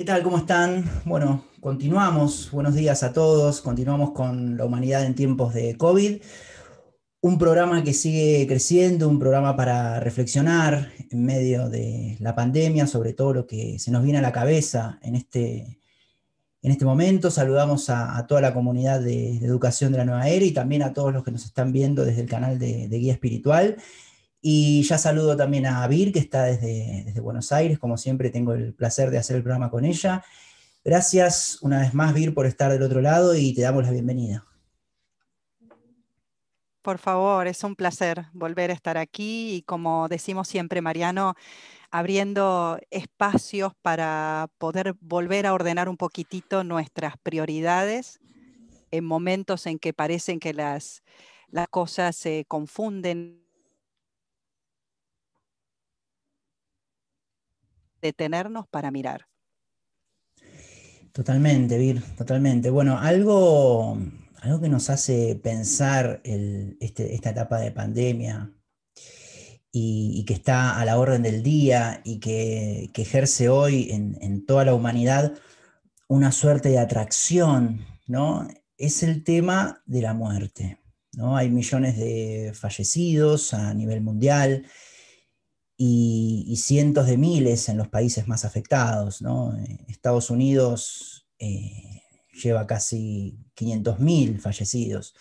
¿Qué tal? ¿Cómo están? Bueno, continuamos. Buenos días a todos. Continuamos con la humanidad en tiempos de COVID. Un programa que sigue creciendo, un programa para reflexionar en medio de la pandemia, sobre todo lo que se nos viene a la cabeza en este, en este momento. Saludamos a, toda la comunidad de, educación de la nueva era y también a todos los que nos están viendo desde el canal de Guía Espiritual. Y ya saludo también a Vir, que está desde, desde Buenos Aires. Como siempre, tengo el placer de hacer el programa con ella. Gracias una vez más, Vir, por estar del otro lado y te damos la bienvenida. Por favor, es un placer volver a estar aquí y como decimos siempre, Mariano, abriendo espacios para poder volver a ordenar un poquitito nuestras prioridades en momentos en que parecen que las, las cosas se confunden detenernos para mirar. Totalmente, Vir, totalmente. Bueno, algo, algo que nos hace pensar este, esta etapa de pandemia y, que está a la orden del día y que, ejerce hoy en, en, toda la humanidad una suerte de atracción, ¿no? Es el tema de la muerte, ¿no? Hay millones de fallecidos a nivel mundial, y, cientos de miles en los países más afectados. Eh, Estados Unidos eh, lleva casi 500.000 fallecidos.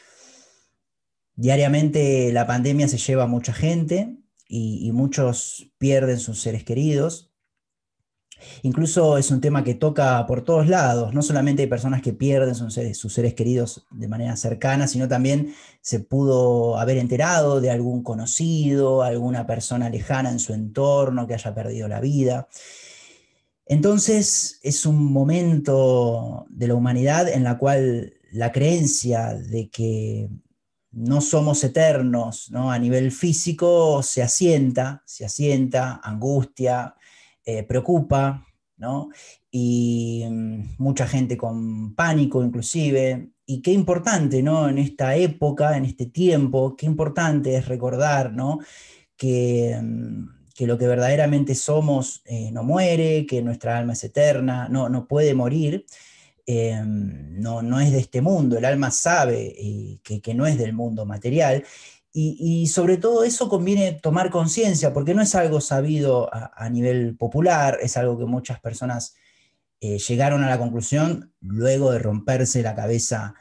Diariamente la pandemia se lleva a mucha gente y muchos pierden sus seres queridos. Incluso es un tema que toca por todos lados, no solamente hay personas que pierden sus seres, queridos de manera cercana, sino también se pudo haber enterado de algún conocido, alguna persona lejana en su entorno que haya perdido la vida. Entonces es un momento de la humanidad en la cual la creencia de que no somos eternos ¿no? a nivel físico se asienta, se asienta angustia, eh, preocupa, ¿no? Y mm, mucha gente con pánico inclusive. Y qué importante, ¿no? En esta época, en este tiempo, qué importante es recordar, ¿no? Que, mm, lo que verdaderamente somos eh, no muere, que nuestra alma es eterna, no, puede morir. Eh, mm, no, no, es de este mundo, el alma sabe que, que, no es del mundo material y, sobre todo eso conviene tomar conciencia, porque no es algo sabido a, nivel popular, es algo que muchas personas eh, llegaron a la conclusión luego de romperse la cabeza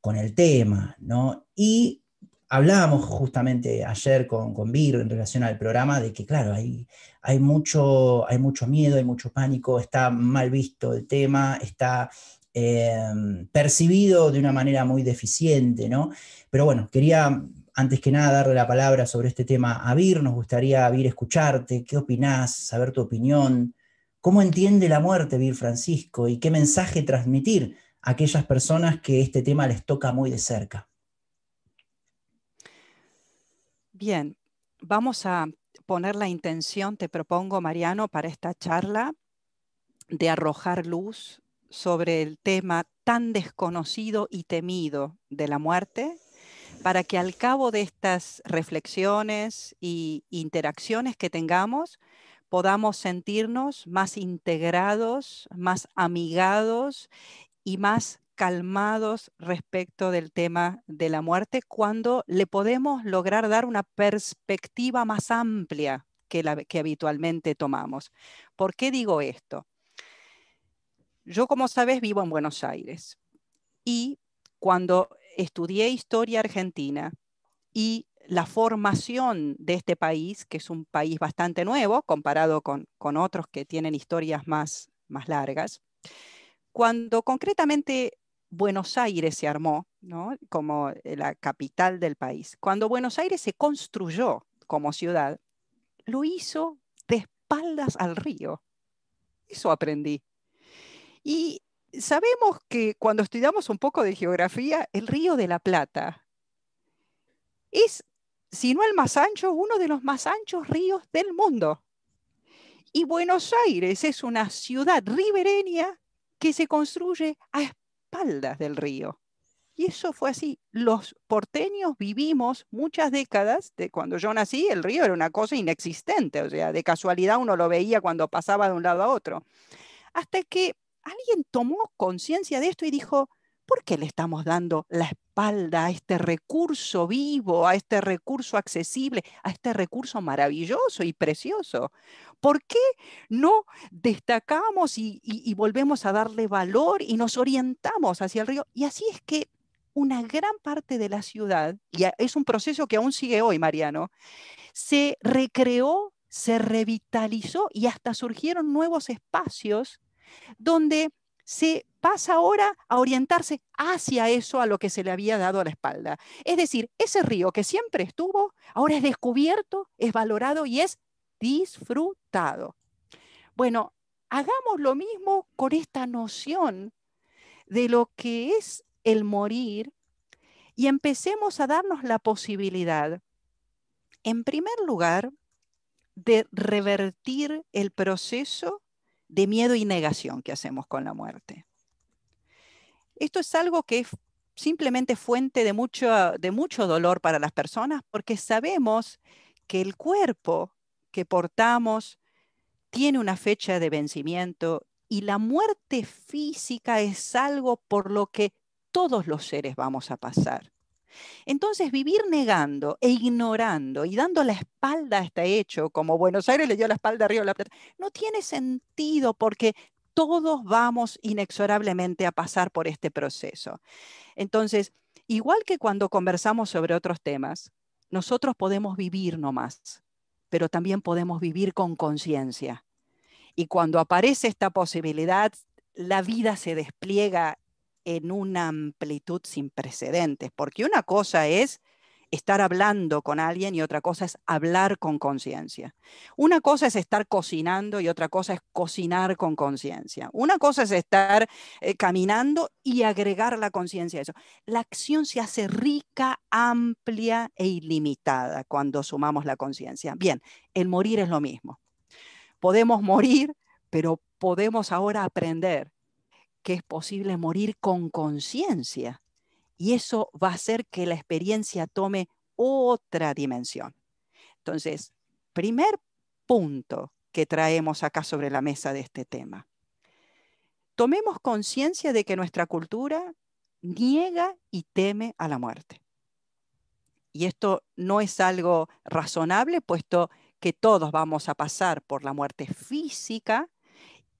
con el tema, ¿no? Y hablábamos justamente ayer con, con Vir en relación al programa de que, claro, hay, hay, mucho, hay mucho miedo, hay mucho pánico, está mal visto el tema, está eh, percibido de una manera muy deficiente, ¿no? Pero bueno, quería antes que nada darle la palabra sobre este tema a Vir. Nos gustaría, Vir, escucharte, qué opinás, saber tu opinión, cómo entiende la muerte Vir Francisco y qué mensaje transmitir a aquellas personas que este tema les toca muy de cerca. Bien, vamos a poner la intención, te propongo, Mariano, para esta charla de arrojar luz sobre el tema tan desconocido y temido de la muerte para que al cabo de estas reflexiones y interacciones que tengamos, podamos sentirnos más integrados, más amigados y más calmados respecto del tema de la muerte cuando le podemos lograr dar una perspectiva más amplia que la que habitualmente tomamos. ¿Por qué digo esto? Yo, como sabes, vivo en Buenos Aires y cuando estudié historia argentina y la formación de este país, que es un país bastante nuevo comparado con, otros que tienen historias más, más largas, cuando concretamente Buenos Aires se armó como la capital del país, cuando Buenos Aires se construyó como ciudad, lo hizo de espaldas al río. Eso aprendí. Y sabemos que cuando estudiamos un poco de geografía, el río de la Plata es, si no el más ancho, uno de los más anchos ríos del mundo. Y Buenos Aires es una ciudad ribereña que se construye a espaldas del río. Y eso fue así. Los porteños vivimos muchas décadas, de cuando yo nací, el río era una cosa inexistente, o sea, de casualidad uno lo veía cuando pasaba de un lado a otro. Hasta que alguien tomó conciencia de esto y dijo, ¿por qué le estamos dando la espalda a este recurso vivo, a este recurso accesible, a este recurso maravilloso y precioso? ¿Por qué no destacamos y, volvemos a darle valor y nos orientamos hacia el río? Y así es que una gran parte de la ciudad, y es un proceso que aún sigue hoy, Mariano, se recreó, se revitalizó y hasta surgieron nuevos espacios donde se pasa ahora a orientarse hacia eso a lo que se le había dado a la espalda. Es decir, ese río que siempre estuvo, ahora es descubierto, es valorado y es disfrutado. Bueno, hagamos lo mismo con esta noción de lo que es el morir y empecemos a darnos la posibilidad, en primer lugar, de revertir el proceso de miedo y negación que hacemos con la muerte. Esto es algo que es simplemente fuente de mucho, de mucho dolor para las personas porque sabemos que el cuerpo que portamos tiene una fecha de vencimiento y la muerte física es algo por lo que todos los seres vamos a pasar. Entonces, vivir negando e ignorando y dando la espalda a este hecho, como Buenos Aires le dio la espalda a Río la Plata, no tiene sentido porque todos vamos inexorablemente a pasar por este proceso. Entonces, igual que cuando conversamos sobre otros temas, nosotros podemos vivir nomás, pero también podemos vivir con conciencia. Y cuando aparece esta posibilidad, la vida se despliega en una amplitud sin precedentes, porque una cosa es estar hablando con alguien y otra cosa es hablar con conciencia. Una cosa es estar cocinando y otra cosa es cocinar con conciencia. Una cosa es estar eh, caminando y agregar la conciencia a eso. La acción se hace rica, amplia e ilimitada cuando sumamos la conciencia. Bien, el morir es lo mismo. Podemos morir, pero podemos ahora aprender que es posible morir con conciencia. Y eso va a hacer que la experiencia tome otra dimensión. Entonces, primer punto que traemos acá sobre la mesa de este tema. Tomemos conciencia de que nuestra cultura niega y teme a la muerte. Y esto no es algo razonable, puesto que todos vamos a pasar por la muerte física,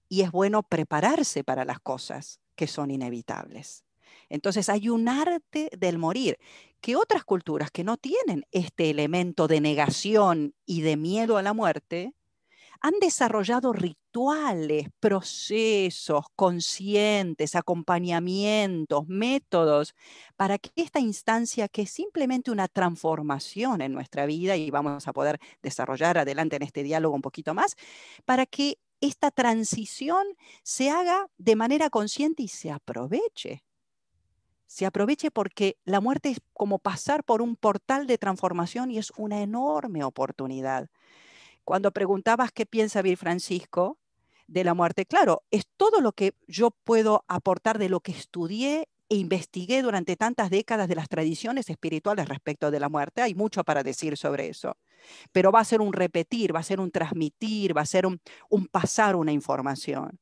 y es bueno prepararse para las cosas que son inevitables. Entonces hay un arte del morir que otras culturas que no tienen este elemento de negación y de miedo a la muerte, han desarrollado rituales, procesos conscientes, acompañamientos, métodos, para que esta instancia, que es simplemente una transformación en nuestra vida, y vamos a poder desarrollar adelante en este diálogo un poquito más, para que esta transición se haga de manera consciente y se aproveche. Se aproveche porque la muerte es como pasar por un portal de transformación y es una enorme oportunidad. Cuando preguntabas qué piensa Vir Francisco de la muerte, claro, es todo lo que yo puedo aportar de lo que estudié e investigué durante tantas décadas de las tradiciones espirituales respecto de la muerte. Hay mucho para decir sobre eso pero va a ser un repetir, va a ser un transmitir, va a ser un, pasar una información.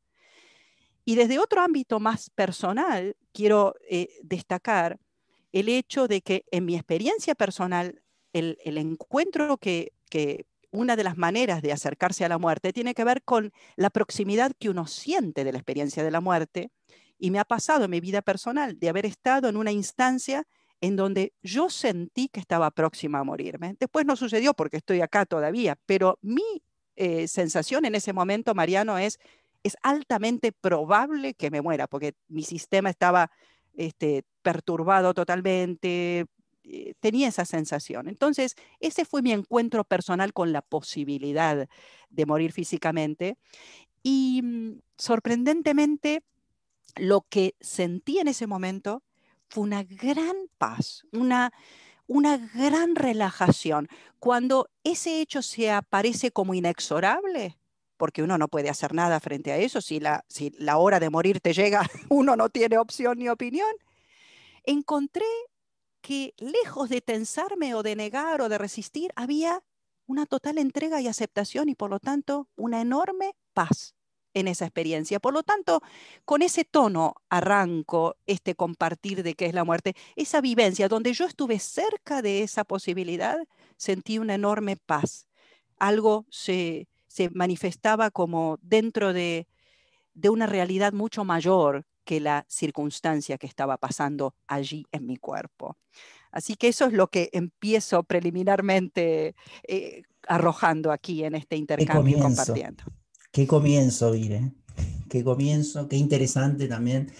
Y desde otro ámbito más personal, quiero eh, destacar el hecho de que en mi experiencia personal, el, encuentro que, que, una de las maneras de acercarse a la muerte tiene que ver con la proximidad que uno siente de la experiencia de la muerte. Y me ha pasado en mi vida personal de haber estado en una instancia en donde yo sentí que estaba próxima a morirme. Después no sucedió porque estoy acá todavía, pero mi eh, sensación en ese momento, Mariano, es, es altamente probable que me muera, porque mi sistema estaba este, perturbado totalmente, eh, tenía esa sensación. Entonces, ese fue mi encuentro personal con la posibilidad de morir físicamente. Y mm, sorprendentemente, lo que sentí en ese momento fue una gran paz, una, gran relajación. Cuando ese hecho se aparece como inexorable, porque uno no puede hacer nada frente a eso, si la, si la hora de morir te llega, uno no tiene opción ni opinión, encontré que lejos de tensarme o de negar o de resistir, había una total entrega y aceptación y por lo tanto una enorme paz en esa experiencia. Por lo tanto, con ese tono arranco este compartir de qué es la muerte, esa vivencia donde yo estuve cerca de esa posibilidad, sentí una enorme paz. Algo se, manifestaba como dentro de, una realidad mucho mayor que la circunstancia que estaba pasando allí en mi cuerpo. Así que eso es lo que empiezo preliminarmente eh, arrojando aquí en este intercambio y compartiendo. Qué comienzo, Mire. Qué comienzo, qué interesante también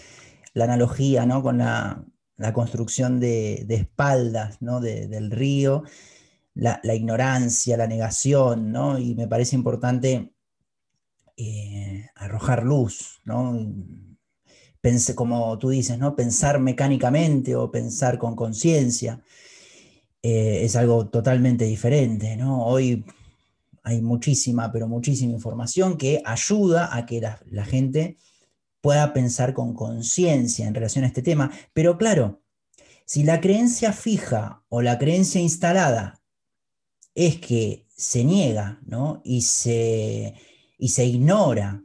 la analogía con la, construcción de, espaldas del río, la, ignorancia, la negación, ¿no? y me parece importante eh, arrojar luz, ¿no? como tú dices, ¿no? pensar mecánicamente o pensar con conciencia. Eh, es algo totalmente diferente. ¿no? Hoy hay muchísima, pero muchísima información que ayuda a que la, gente pueda pensar con conciencia en relación a este tema. Pero claro, si la creencia fija o la creencia instalada es que se niega ¿no? y, se, y se ignora,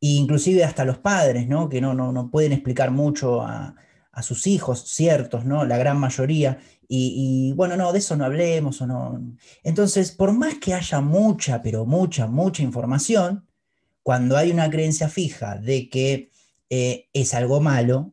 e inclusive hasta los padres, ¿no? que no, no, no pueden explicar mucho a, a sus hijos, ciertos, ¿no? La gran mayoría. Y, bueno, no, de eso no hablemos o no. Entonces, por más que haya mucha, pero mucha, mucha información, cuando hay una creencia fija de que eh, es algo malo,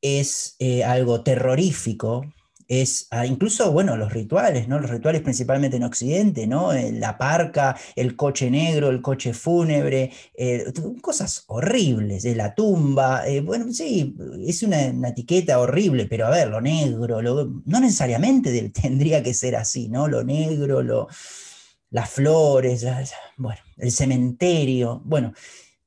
es eh, algo terrorífico, es ah, incluso, bueno, los rituales, ¿no? Los rituales principalmente en Occidente, ¿no? Eh, la parca, el coche negro, el coche fúnebre, eh, cosas horribles, de eh, la tumba, bueno, sí, es una, etiqueta horrible, pero a ver, lo negro, no necesariamente tendría que ser así, ¿no? Lo negro, lo, las flores, bueno, el cementerio, bueno,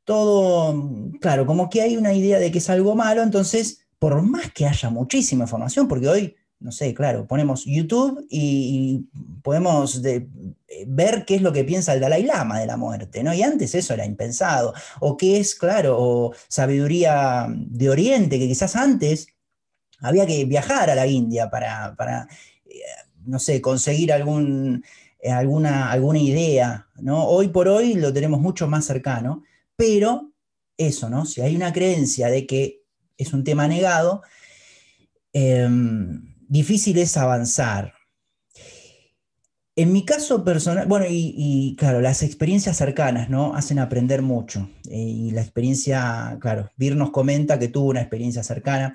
todo, claro, como que hay una idea de que es algo malo, entonces por más que haya muchísima información, porque hoy no sé, claro, ponemos YouTube y, podemos eh, ver qué es lo que piensa el Dalai Lama de la muerte, ¿no? Y antes eso era impensado. O qué es, claro, o sabiduría de Oriente, que quizás antes había que viajar a la India para, eh, no sé, conseguir algún, eh, alguna, alguna idea, ¿no? Hoy por hoy lo tenemos mucho más cercano, pero eso, ¿no? Si hay una creencia de que es un tema negado, em, difícil es avanzar. En mi caso personal, bueno, y, claro, las experiencias cercanas, ¿no? Hacen aprender mucho. Eh, y la experiencia, claro, Vir nos comenta que tuvo una experiencia cercana.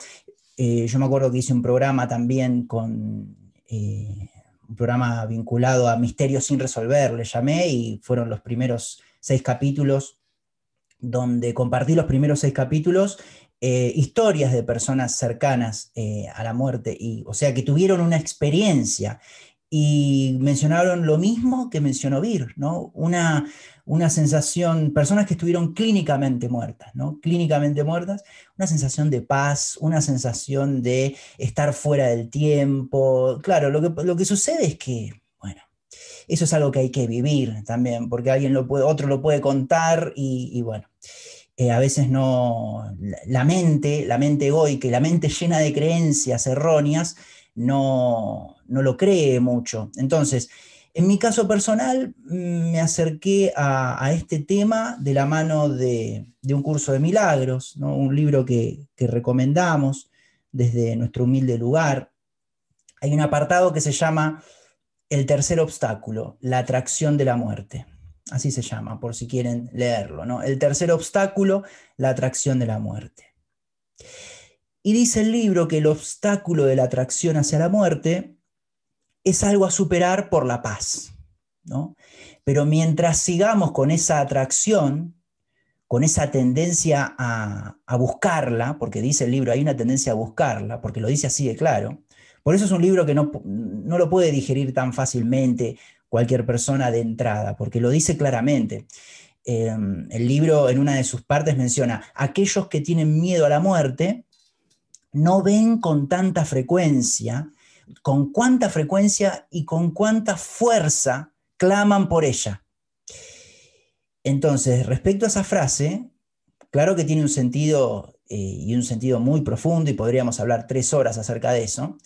Eh, yo me acuerdo que hice un programa también con eh, un programa vinculado a Misterios sin resolver, le llamé, y fueron los primeros seis capítulos donde compartí los primeros seis capítulos eh, historias de personas cercanas eh, a la muerte, y, o sea, que tuvieron una experiencia y mencionaron lo mismo que mencionó Vir, ¿no? Una, una sensación, personas que estuvieron clínicamente muertas, ¿no? Clínicamente muertas, una sensación de paz, una sensación de estar fuera del tiempo. Claro, lo que, sucede es que, bueno, eso es algo que hay que vivir también, porque alguien lo puede, otro lo puede contar y bueno, eh, a veces no, la mente, la mente egoica y la mente llena de creencias erróneas no, no lo cree mucho. Entonces, en mi caso personal, mm, me acerqué a, este tema de la mano de, de un curso de milagros, un libro que, que, recomendamos desde nuestro humilde lugar. Hay un apartado que se llama El tercer obstáculo, la atracción de la muerte. Así se llama, por si quieren leerlo. ¿no? El tercer obstáculo, la atracción de la muerte. Y dice el libro que el obstáculo de la atracción hacia la muerte es algo a superar por la paz. ¿no? Pero mientras sigamos con esa atracción, con esa tendencia a, buscarla, porque dice el libro, hay una tendencia a buscarla, porque lo dice así de claro. Por eso es un libro que no, no lo puede digerir tan fácilmente cualquier persona de entrada, porque lo dice claramente. Em, el libro en una de sus partes menciona, aquellos que tienen miedo a la muerte no ven con tanta frecuencia, con cuánta frecuencia y con cuánta fuerza claman por ella. Entonces, respecto a esa frase, claro que tiene un sentido eh, y un sentido muy profundo y podríamos hablar tres horas acerca de eso,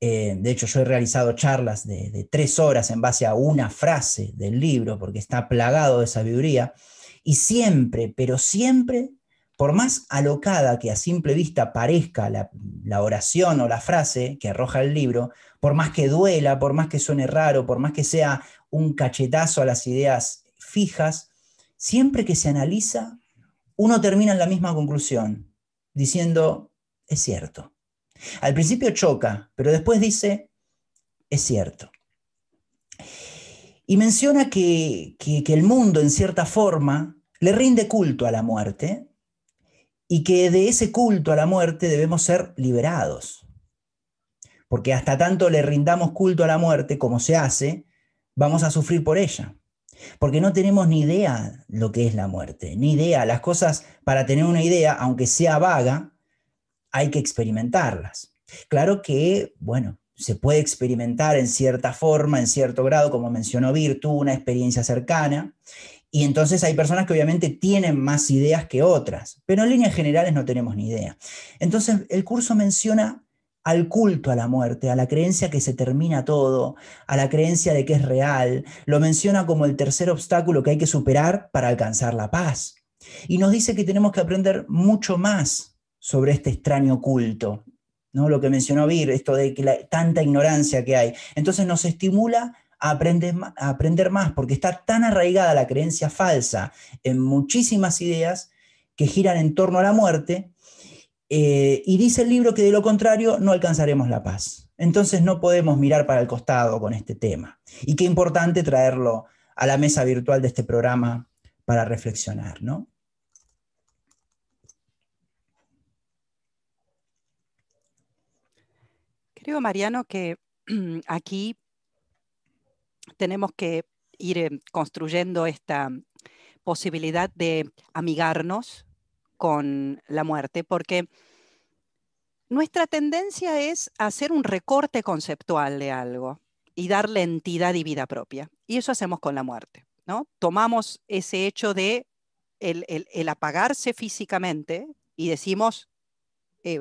eh, de hecho, yo he realizado charlas de, tres horas en base a una frase del libro, porque está plagado de sabiduría, y siempre, pero siempre, por más alocada que a simple vista parezca la oración o la frase que arroja el libro, por más que duela, por más que suene raro, por más que sea un cachetazo a las ideas fijas, siempre que se analiza, uno termina en la misma conclusión, diciendo, es cierto al principio choca, pero después dice, es cierto. Y menciona que, el mundo, en cierta forma, le rinde culto a la muerte y que de ese culto a la muerte debemos ser liberados. Porque hasta tanto le rindamos culto a la muerte como se hace, vamos a sufrir por ella. Porque no tenemos ni idea lo que es la muerte, ni idea. Las cosas, para tener una idea, aunque sea vaga, hay que experimentarlas. Claro que, bueno, se puede experimentar en cierta forma, en cierto grado, como mencionó Virtu, una experiencia cercana. Y entonces hay personas que obviamente tienen más ideas que otras, pero en líneas generales no tenemos ni idea. Entonces el curso menciona al culto a la muerte, a la creencia que se termina todo, a la creencia de que es real, lo menciona como el tercer obstáculo que hay que superar para alcanzar la paz. Y nos dice que tenemos que aprender mucho más sobre este extraño culto. ¿no? Lo que mencionó Vir, esto de que tanta ignorancia que hay. Entonces nos estimula a aprender, a aprender más, porque está tan arraigada la creencia falsa en muchísimas ideas que giran en torno a la muerte, eh, y dice el libro que de lo contrario no alcanzaremos la paz. Entonces no podemos mirar para el costado con este tema. Y qué importante traerlo a la mesa virtual de este programa para reflexionar, ¿no? Creo, Mariano, que aquí tenemos que ir eh, construyendo esta posibilidad de amigarnos con la muerte, porque nuestra tendencia es hacer un recorte conceptual de algo y darle entidad y vida propia. Y eso hacemos con la muerte. ¿no? Tomamos ese hecho de el apagarse físicamente y decimos, eh,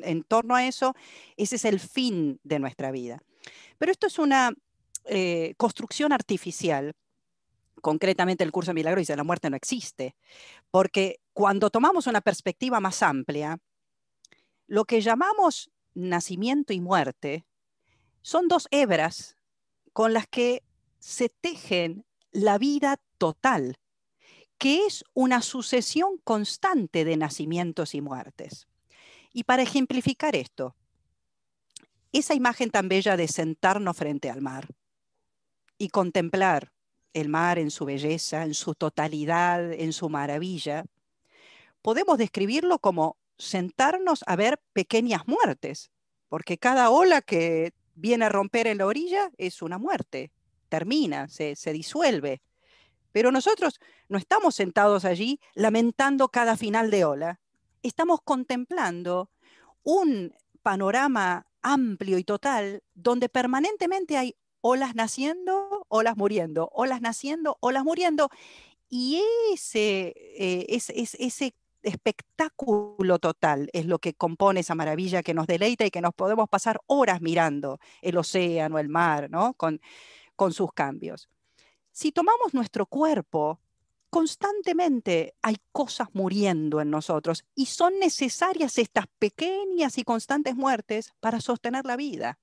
en, torno a eso, ese es el fin de nuestra vida. Pero esto es una eh, construcción artificial. Concretamente, el curso de Milagro dice, la muerte no existe, porque cuando tomamos una perspectiva más amplia, lo que llamamos nacimiento y muerte son dos hebras con las que se tejen la vida total, que es una sucesión constante de nacimientos y muertes. Y para ejemplificar esto, esa imagen tan bella de sentarnos frente al mar y contemplar el mar en su belleza, en su totalidad, en su maravilla, podemos describirlo como sentarnos a ver pequeñas muertes, porque cada ola que viene a romper en la orilla es una muerte, termina, se, se disuelve. Pero nosotros no estamos sentados allí lamentando cada final de ola, estamos contemplando un panorama amplio y total donde permanentemente hay olas naciendo, olas muriendo, olas naciendo, olas muriendo, y ese, eh, ese espectáculo total es lo que compone esa maravilla que nos deleita y que nos podemos pasar horas mirando el océano, el mar, ¿no? con, con sus cambios. Si tomamos nuestro cuerpo constantemente hay cosas muriendo en nosotros y son necesarias estas pequeñas y constantes muertes para sostener la vida.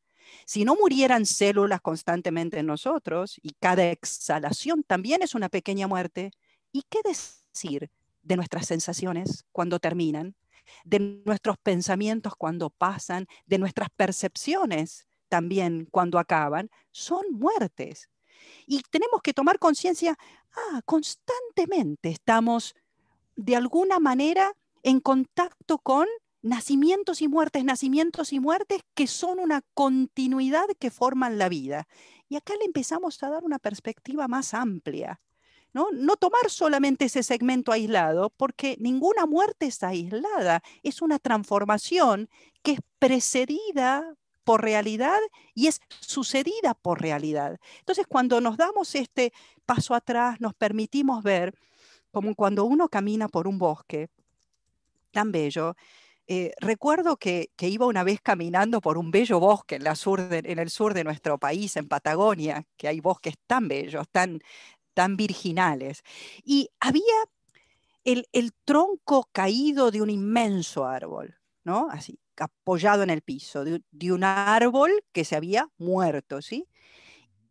Si no murieran células constantemente en nosotros y cada exhalación también es una pequeña muerte, ¿y qué decir de nuestras sensaciones cuando terminan, de nuestros pensamientos cuando pasan, de nuestras percepciones también cuando acaban? Son muertes. Y tenemos que tomar conciencia, ah, constantemente estamos de alguna manera en contacto con nacimientos y muertes, nacimientos y muertes que son una continuidad que forman la vida. Y acá le empezamos a dar una perspectiva más amplia. ¿no? no tomar solamente ese segmento aislado, porque ninguna muerte es aislada, es una transformación que es precedida por realidad y es sucedida por realidad. Entonces, cuando nos damos este paso atrás, nos permitimos ver, como cuando uno camina por un bosque tan bello, eh, recuerdo que, iba una vez caminando por un bello bosque en, la sur en el sur de nuestro país, en Patagonia, que hay bosques tan bellos, tan, tan virginales. Y había el, el, tronco caído de un inmenso árbol, ¿no? Así, apoyado en el piso, de, un árbol que se había muerto, ¿sí?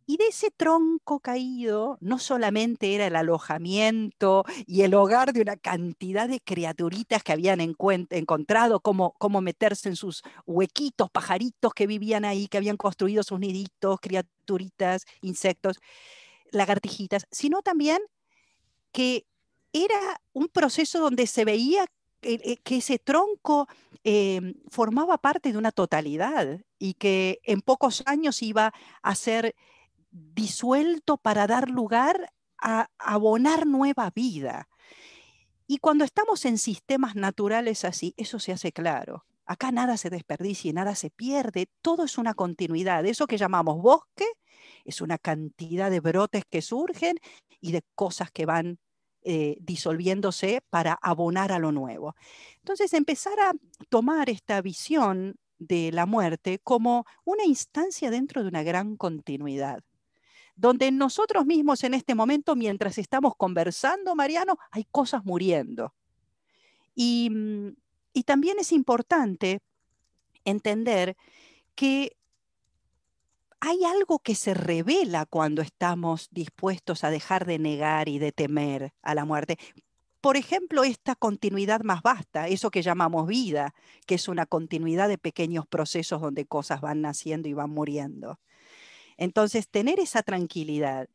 Y de ese tronco caído no solamente era el alojamiento y el hogar de una cantidad de criaturitas que habían encontrado, cómo, meterse en sus huequitos, pajaritos que vivían ahí, que habían construido sus niditos, criaturitas, insectos, lagartijitas, sino también que era un proceso donde se veía eh, que ese tronco em, formaba parte de una totalidad y que en pocos años iba a ser disuelto para dar lugar a abonar nueva vida. Y cuando estamos en sistemas naturales así, eso se hace claro. Acá nada se desperdicia y nada se pierde, todo es una continuidad. Eso que llamamos bosque es una cantidad de brotes que surgen y de cosas que van eh, disolviéndose para abonar a lo nuevo. Entonces, empezar a tomar esta visión de la muerte como una instancia dentro de una gran continuidad, donde nosotros mismos en este momento, mientras estamos conversando, Mariano, hay cosas muriendo. y mm, también es importante entender que hay algo que se revela cuando estamos dispuestos a dejar de negar y de temer a la muerte. Por ejemplo, esta continuidad más vasta, eso que llamamos vida, que es una continuidad de pequeños procesos donde cosas van naciendo y van muriendo. Entonces, tener esa tranquilidad.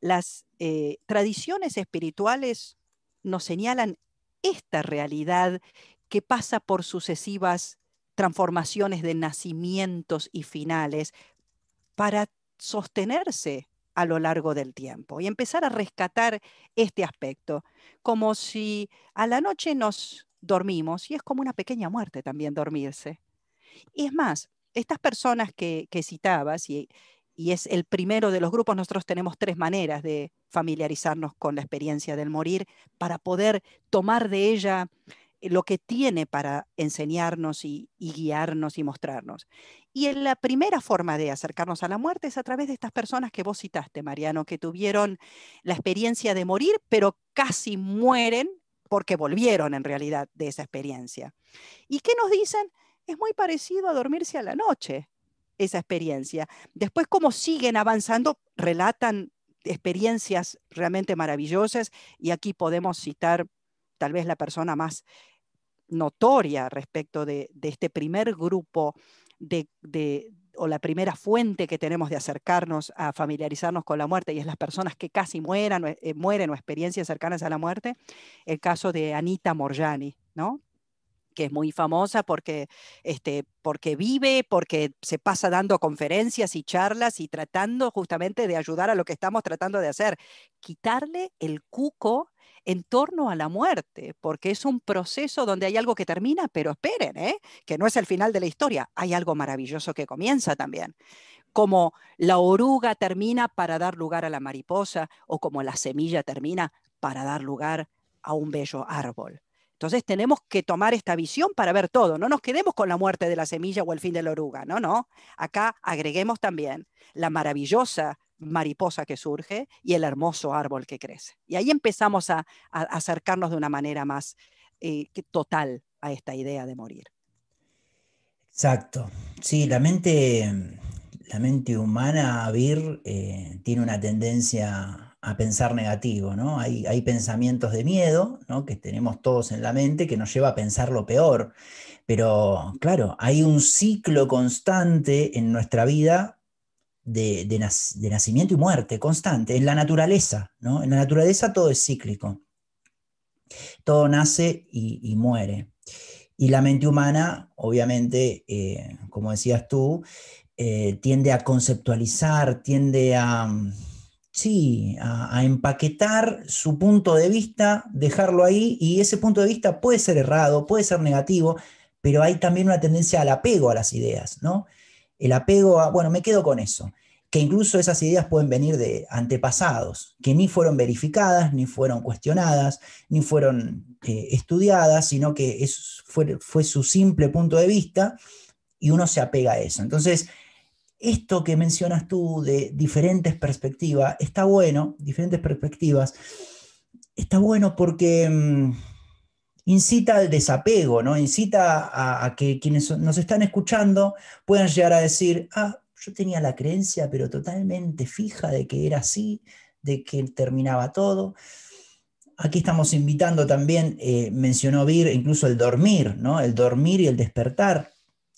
Las eh, tradiciones espirituales nos señalan esta realidad que pasa por sucesivas transformaciones de nacimientos y finales para sostenerse a lo largo del tiempo y empezar a rescatar este aspecto, como si a la noche nos dormimos y es como una pequeña muerte también dormirse. Y es más, estas personas que, citabas, y, y es el primero de los grupos, nosotros tenemos tres maneras de familiarizarnos con la experiencia del morir para poder tomar de ella eh, lo que tiene para enseñarnos y, guiarnos y mostrarnos. Y la primera forma de acercarnos a la muerte es a través de estas personas que vos citaste, Mariano, que tuvieron la experiencia de morir, pero casi mueren porque volvieron en realidad de esa experiencia. ¿Y qué nos dicen? Es muy parecido a dormirse a la noche esa experiencia. Después, como siguen avanzando, relatan experiencias realmente maravillosas y aquí podemos citar tal vez la persona más notoria respecto de, este primer grupo de, o la primera fuente que tenemos de acercarnos a familiarizarnos con la muerte, y es las personas que casi mueran, eh, eh, mueren o experiencias cercanas a la muerte, el caso de Anita Morjani, ¿no? que es muy famosa porque, este, porque vive, porque se pasa dando conferencias y charlas y tratando justamente de ayudar a lo que estamos tratando de hacer, quitarle el cuco en torno a la muerte, porque es un proceso donde hay algo que termina, pero esperen, ¿eh? que no es el final de la historia, hay algo maravilloso que comienza también como la oruga termina para dar lugar a la mariposa o como la semilla termina para dar lugar a un bello árbol. Entonces tenemos que tomar esta visión para ver todo. No nos quedemos con la muerte de la semilla o el fin de la oruga. No, no. Acá agreguemos también la maravillosa mariposa que surge y el hermoso árbol que crece. Y ahí empezamos a, acercarnos de una manera más eh, total a esta idea de morir. Exacto. Sí, la mente, la mente humana, Vir, eh, tiene una tendencia a pensar negativo, ¿no? Hay, hay pensamientos de miedo, ¿no? Que tenemos todos en la mente que nos lleva a pensar lo peor. Pero claro, hay un ciclo constante en nuestra vida de, nacimiento y muerte constante, en la naturaleza, ¿no? En la naturaleza todo es cíclico, todo nace y, muere. Y la mente humana, obviamente, eh, como decías tú, eh, tiende a conceptualizar, tiende a, sí, a, empaquetar su punto de vista, dejarlo ahí, y ese punto de vista puede ser errado, puede ser negativo, pero hay también una tendencia al apego a las ideas, ¿no? el apego a, bueno, me quedo con eso, que incluso esas ideas pueden venir de antepasados, que ni fueron verificadas, ni fueron cuestionadas, ni fueron eh, estudiadas, sino que fue, su simple punto de vista y uno se apega a eso. Entonces, esto que mencionas tú de diferentes perspectivas, está bueno, diferentes perspectivas, está bueno porque... Mm, incita al desapego, ¿no? incita a, que quienes nos están escuchando puedan llegar a decir, ah, yo tenía la creencia, pero totalmente fija de que era así, de que terminaba todo. Aquí estamos invitando también, eh, mencionó Vir, incluso el dormir, ¿no? el dormir y el despertar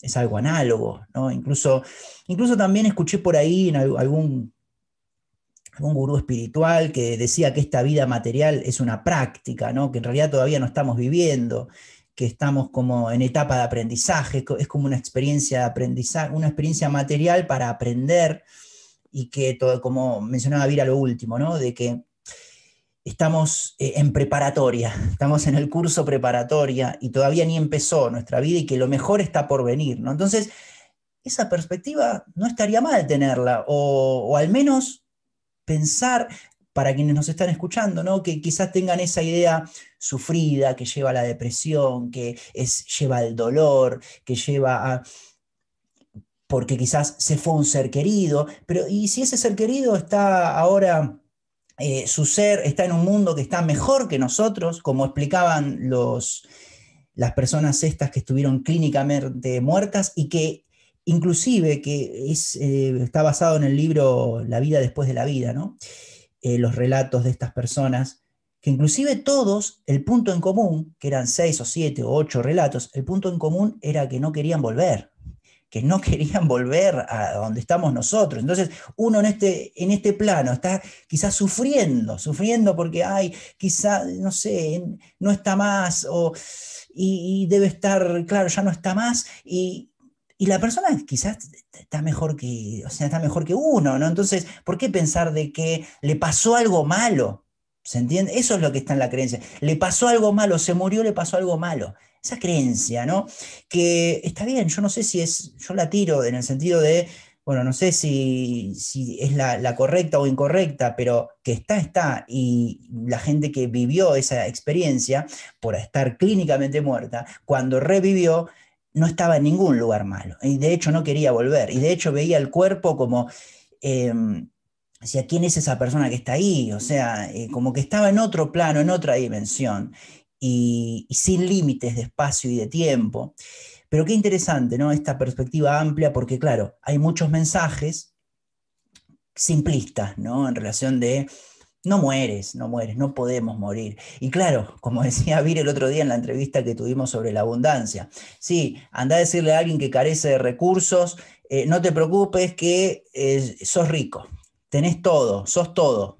es algo análogo, ¿no? Incluso, incluso también escuché por ahí en algún un gurú espiritual que decía que esta vida material es una práctica, ¿no? que en realidad todavía no estamos viviendo, que estamos como en etapa de aprendizaje, es como una experiencia de aprendizaje, una experiencia material para aprender y que todo, como mencionaba Vira lo último, ¿no? de que estamos eh, en preparatoria, estamos en el curso preparatoria y todavía ni empezó nuestra vida y que lo mejor está por venir, ¿no? Entonces, esa perspectiva no estaría mal tenerla, o al menos pensar para quienes nos están escuchando, ¿no? que quizás tengan esa idea sufrida que lleva a la depresión, que es, lleva al dolor, que lleva a porque quizás se fue un ser querido, pero ¿y si ese ser querido está ahora, eh, su ser está en un mundo que está mejor que nosotros, como explicaban los, las personas estas que estuvieron clínicamente muertas y que inclusive que es, eh, está basado en el libro La vida después de la vida, ¿no? Eh, los relatos de estas personas, que inclusive todos, el punto en común, que eran seis o siete o ocho relatos, el punto en común era que no querían volver, que no querían volver a donde estamos nosotros. Entonces, uno en este, en este plano está quizás sufriendo, sufriendo porque, ay, quizás, no sé, no está más, o, y, y, debe estar, claro, ya no está más, y, y la persona quizás está mejor que, o sea, está mejor que uno, ¿no? Entonces, ¿por qué pensar de que le pasó algo malo? ¿Se entiende? Eso es lo que está en la creencia. Le pasó algo malo, se murió, le pasó algo malo. Esa creencia, ¿no? Que está bien, yo no sé si es, yo la tiro en el sentido de, bueno, no sé si, es la, la, correcta o incorrecta, pero que está, está. Y la gente que vivió esa experiencia, por estar clínicamente muerta, cuando revivió, no estaba en ningún lugar malo. Y de hecho no quería volver. Y de hecho veía el cuerpo como, eh, ¿quién es esa persona que está ahí? O sea, eh, como que estaba en otro plano, en otra dimensión. Y, y, sin límites de espacio y de tiempo. Pero qué interesante, ¿no? Esta perspectiva amplia, porque claro, hay muchos mensajes simplistas, ¿no? En relación de no mueres, no mueres, no podemos morir. Y claro, como decía Vir el otro día en la entrevista que tuvimos sobre la abundancia, sí, anda a decirle a alguien que carece de recursos, eh, no te preocupes que eh, sos rico, tenés todo, sos todo.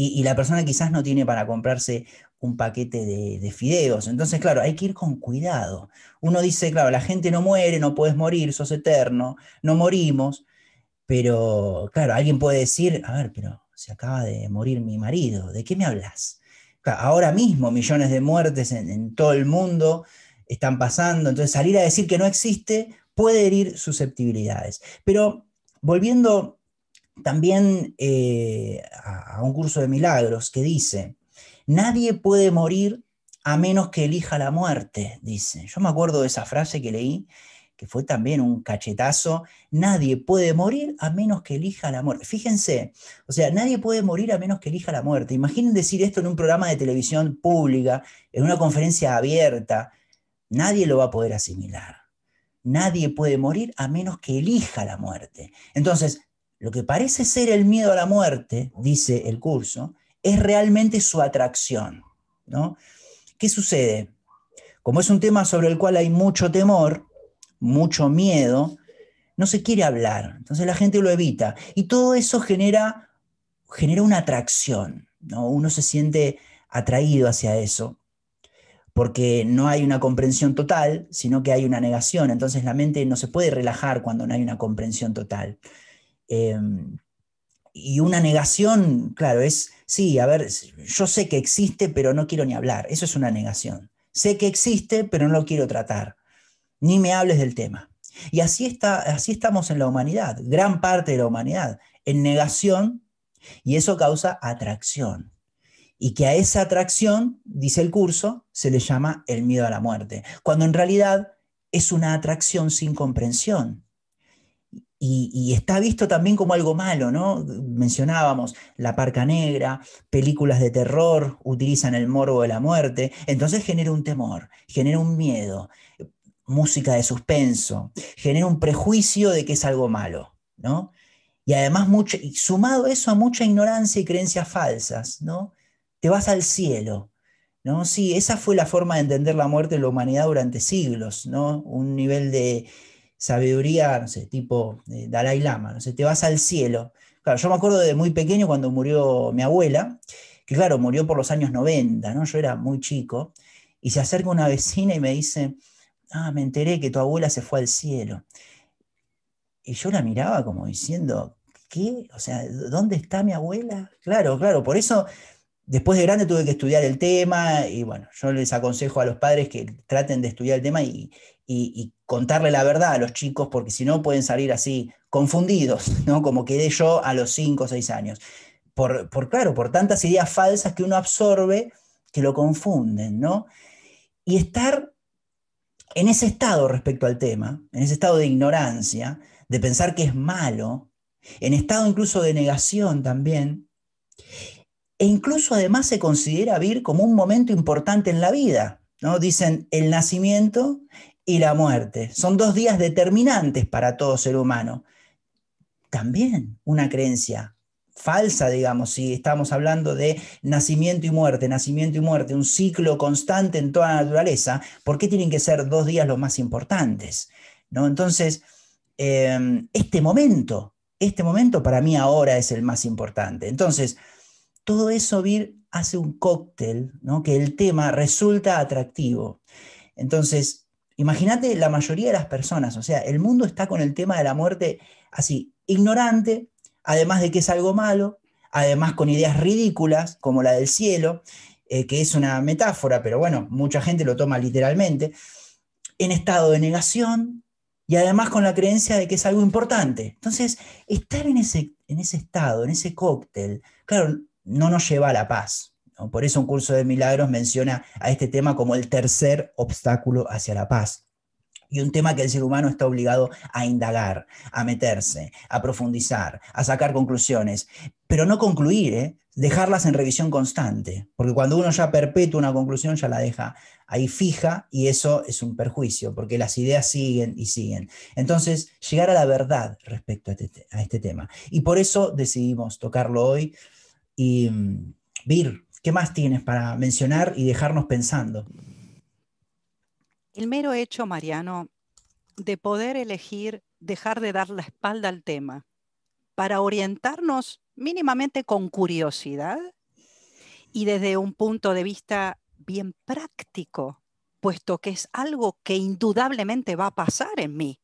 Y, la persona quizás no tiene para comprarse un paquete de, de fideos. Entonces, claro, hay que ir con cuidado. Uno dice, claro, la gente no muere, no puedes morir, sos eterno, no morimos. Pero, claro, alguien puede decir, a ver, pero se acaba de morir mi marido, ¿de qué me hablas? ahora mismo millones de muertes en, todo el mundo están pasando, entonces salir a decir que no existe puede herir susceptibilidades. Pero volviendo también eh, a, a, un curso de milagros que dice, nadie puede morir a menos que elija la muerte, dice. Yo me acuerdo de esa frase que leí que fue también un cachetazo, nadie puede morir a menos que elija la muerte. Fíjense, o sea, nadie puede morir a menos que elija la muerte. Imaginen decir esto en un programa de televisión pública, en una conferencia abierta, nadie lo va a poder asimilar. Nadie puede morir a menos que elija la muerte. Entonces, lo que parece ser el miedo a la muerte, dice el curso, es realmente su atracción. ¿no? ¿Qué sucede? Como es un tema sobre el cual hay mucho temor, mucho miedo, no se quiere hablar. Entonces la gente lo evita. Y todo eso genera, genera una atracción. Uno se siente atraído hacia eso, porque no hay una comprensión total, sino que hay una negación. Entonces la mente no se puede relajar cuando no hay una comprensión total. Em, y una negación, claro, es, sí, a ver, yo sé que existe, pero no quiero ni hablar. Eso es una negación. Sé que existe, pero no lo quiero tratar ni me hables del tema. Y así, está, así estamos en la humanidad, gran parte de la humanidad, en negación y eso causa atracción. Y que a esa atracción, dice el curso, se le llama el miedo a la muerte, cuando en realidad es una atracción sin comprensión. Y, y, está visto también como algo malo, ¿no? Mencionábamos La Parca Negra, películas de terror utilizan el morbo de la muerte, entonces genera un temor, genera un miedo música de suspenso, genera un prejuicio de que es algo malo, ¿no? Y además, mucho, y sumado eso a mucha ignorancia y creencias falsas, ¿no? Te vas al cielo, ¿no? Sí, esa fue la forma de entender la muerte de la humanidad durante siglos, ¿no? Un nivel de sabiduría, no sé, tipo eh, Dalai Lama, no sé, te vas al cielo. Claro, yo me acuerdo de muy pequeño cuando murió mi abuela, que claro, murió por los años 90, ¿no? Yo era muy chico, y se acerca una vecina y me dice, ah, me enteré que tu abuela se fue al cielo. Y yo la miraba como diciendo, ¿qué? O sea, ¿dónde está mi abuela? Claro, claro, por eso después de grande tuve que estudiar el tema y bueno, yo les aconsejo a los padres que traten de estudiar el tema y, contarle la verdad a los chicos porque si no pueden salir así confundidos, ¿no? Como quedé yo a los cinco o 6 años. Por, por, claro, por tantas ideas falsas que uno absorbe que lo confunden, ¿no? Y estar en ese estado respecto al tema, en ese estado de ignorancia, de pensar que es malo, en estado incluso de negación también, e incluso además se considera vivir como un momento importante en la vida. ¿no? Dicen el nacimiento y la muerte. Son dos días determinantes para todo ser humano. También una creencia falsa, digamos, si estamos hablando de nacimiento y muerte, nacimiento y muerte, un ciclo constante en toda la naturaleza, ¿por qué tienen que ser dos días los más importantes? ¿No? Entonces, em, este momento, este momento para mí ahora es el más importante. Entonces, todo eso Vir hace un cóctel, ¿no? que el tema resulta atractivo. Entonces, imagínate la mayoría de las personas, o sea, el mundo está con el tema de la muerte así, ignorante, además de que es algo malo, además con ideas ridículas como la del cielo, eh, que es una metáfora, pero bueno, mucha gente lo toma literalmente, en estado de negación y además con la creencia de que es algo importante. Entonces, estar en ese, en ese estado, en ese cóctel, claro, no nos lleva a la paz. Por eso un curso de milagros menciona a este tema como el tercer obstáculo hacia la paz y un tema que el ser humano está obligado a indagar, a meterse, a profundizar, a sacar conclusiones, pero no concluir, ¿eh? dejarlas en revisión constante, porque cuando uno ya perpetúa una conclusión ya la deja ahí fija y eso es un perjuicio, porque las ideas siguen y siguen. Entonces, llegar a la verdad respecto a este, a este tema. Y por eso decidimos tocarlo hoy y, mm, Vir, ¿qué más tienes para mencionar y dejarnos pensando? El mero hecho, Mariano, de poder elegir dejar de dar la espalda al tema para orientarnos mínimamente con curiosidad y desde un punto de vista bien práctico, puesto que es algo que indudablemente va a pasar en mí.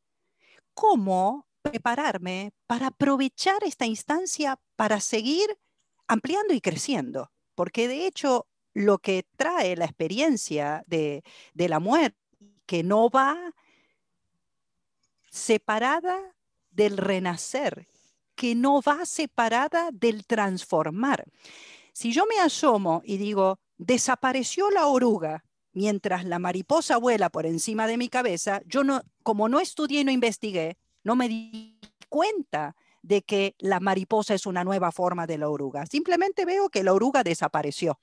¿Cómo prepararme para aprovechar esta instancia para seguir ampliando y creciendo? Porque de hecho lo que trae la experiencia de, la muerte que no va separada del renacer, que no va separada del transformar. Si yo me asomo y digo, desapareció la oruga mientras la mariposa vuela por encima de mi cabeza, yo no, como no estudié y no investigué, no me di cuenta de que la mariposa es una nueva forma de la oruga. Simplemente veo que la oruga desapareció.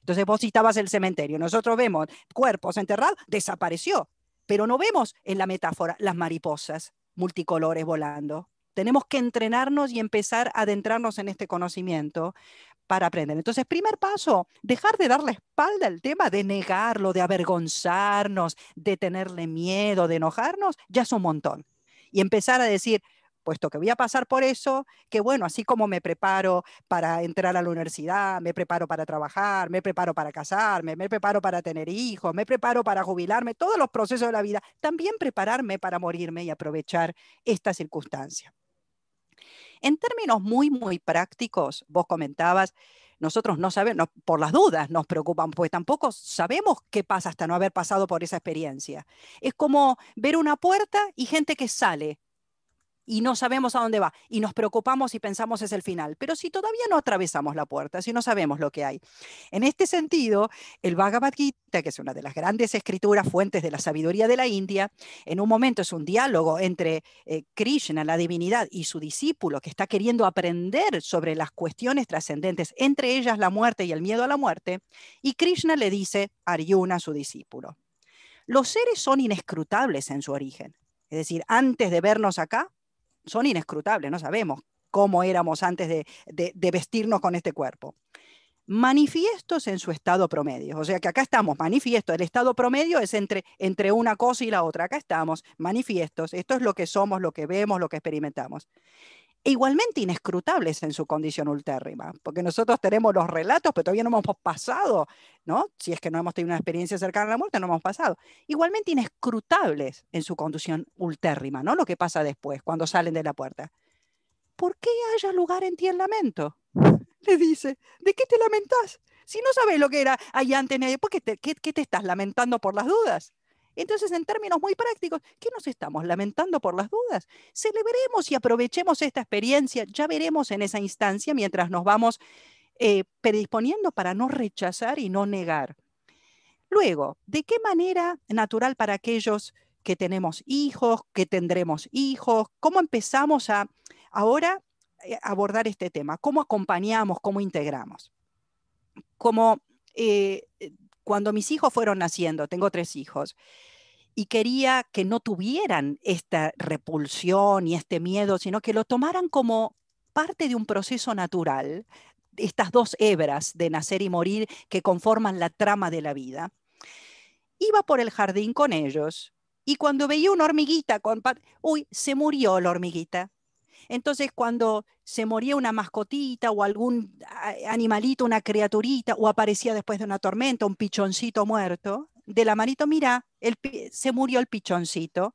Entonces vos citabas el cementerio, nosotros vemos cuerpos enterrados, desapareció, pero no vemos en la metáfora las mariposas multicolores volando. Tenemos que entrenarnos y empezar a adentrarnos en este conocimiento para aprender. Entonces, primer paso, dejar de dar la espalda al tema, de negarlo, de avergonzarnos, de tenerle miedo, de enojarnos, ya es un montón. Y empezar a decir, puesto que voy a pasar por eso, que bueno, así como me preparo para entrar a la universidad, me preparo para trabajar, me preparo para casarme, me preparo para tener hijos, me preparo para jubilarme, todos los procesos de la vida, también prepararme para morirme y aprovechar esta circunstancia. En términos muy, muy prácticos, vos comentabas, nosotros no sabemos, por las dudas nos preocupan, pues tampoco sabemos qué pasa hasta no haber pasado por esa experiencia. Es como ver una puerta y gente que sale y no sabemos a dónde va y nos preocupamos y pensamos es el final. Pero si todavía no atravesamos la puerta, si no sabemos lo que hay. En este sentido, el Bhagavad Gita, que es una de las grandes escrituras, fuentes de la sabiduría de la India, en un momento es un diálogo entre eh, Krishna, la divinidad, y su discípulo que está queriendo aprender sobre las cuestiones trascendentes, entre ellas la muerte y el miedo a la muerte, y Krishna le dice a Aryuna, su discípulo. Los seres son inescrutables en su origen. Es decir, antes de vernos acá, son inescrutables, no sabemos cómo éramos antes de, vestirnos con este cuerpo. Manifiestos en su estado promedio, o sea que acá estamos, manifiesto, el estado promedio es entre, entre una cosa y la otra, acá estamos, manifiestos, esto es lo que somos, lo que vemos, lo que experimentamos e igualmente inescrutables en su condición ultérrima, porque nosotros tenemos los relatos, pero todavía no hemos pasado, ¿no? Si es que no hemos tenido una experiencia cercana a la muerte, no hemos pasado. Igualmente inescrutables en su condición ultérrima, ¿no? Lo que pasa después, cuando salen de la puerta. ¿Por qué haya lugar en ti el lamento? Le dice, ¿de qué te lamentás? Si no sabes lo que era allá antes, ¿por qué te estás lamentando por las dudas? Entonces, en términos muy prácticos, ¿qué nos estamos lamentando por las dudas? Celebremos y aprovechemos esta experiencia. Ya veremos en esa instancia mientras nos vamos eh, predisponiendo para no rechazar y no negar. Luego, ¿de qué manera natural para aquellos que tenemos hijos, que tendremos hijos? ¿Cómo empezamos a ahora eh, abordar este tema? ¿Cómo acompañamos, cómo integramos? Como eh, cuando mis hijos fueron naciendo, tengo tres hijos, y quería que no tuvieran esta repulsión y este miedo, sino que lo tomaran como parte de un proceso natural, estas dos hebras de nacer y morir que conforman la trama de la vida. Iba por el jardín con ellos y cuando veía una hormiguita con... Uy, se murió la hormiguita. Entonces, cuando se moría una mascotita o algún eh, animalito, una criaturita, o aparecía después de una tormenta, un pichoncito muerto, de la manito, mira, se murió el pichoncito.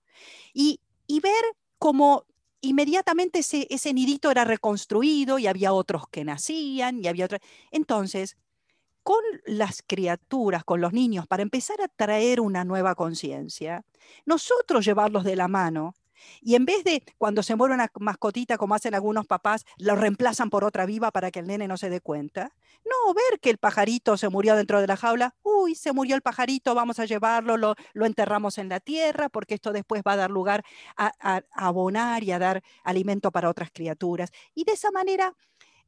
Y, ver cómo inmediatamente ese, ese, nidito era reconstruido y había otros que nacían y había otros. Entonces, con las criaturas, con los niños, para empezar a traer una nueva conciencia, nosotros llevarlos de la mano y en vez de cuando se muere una mascotita, como hacen algunos papás, lo reemplazan por otra viva para que el nene no se dé cuenta. No, ver que el pajarito se murió dentro de la jaula, uy, se murió el pajarito, vamos a llevarlo, lo, enterramos en la tierra, porque esto después va a dar lugar a abonar y a dar alimento para otras criaturas. Y de esa manera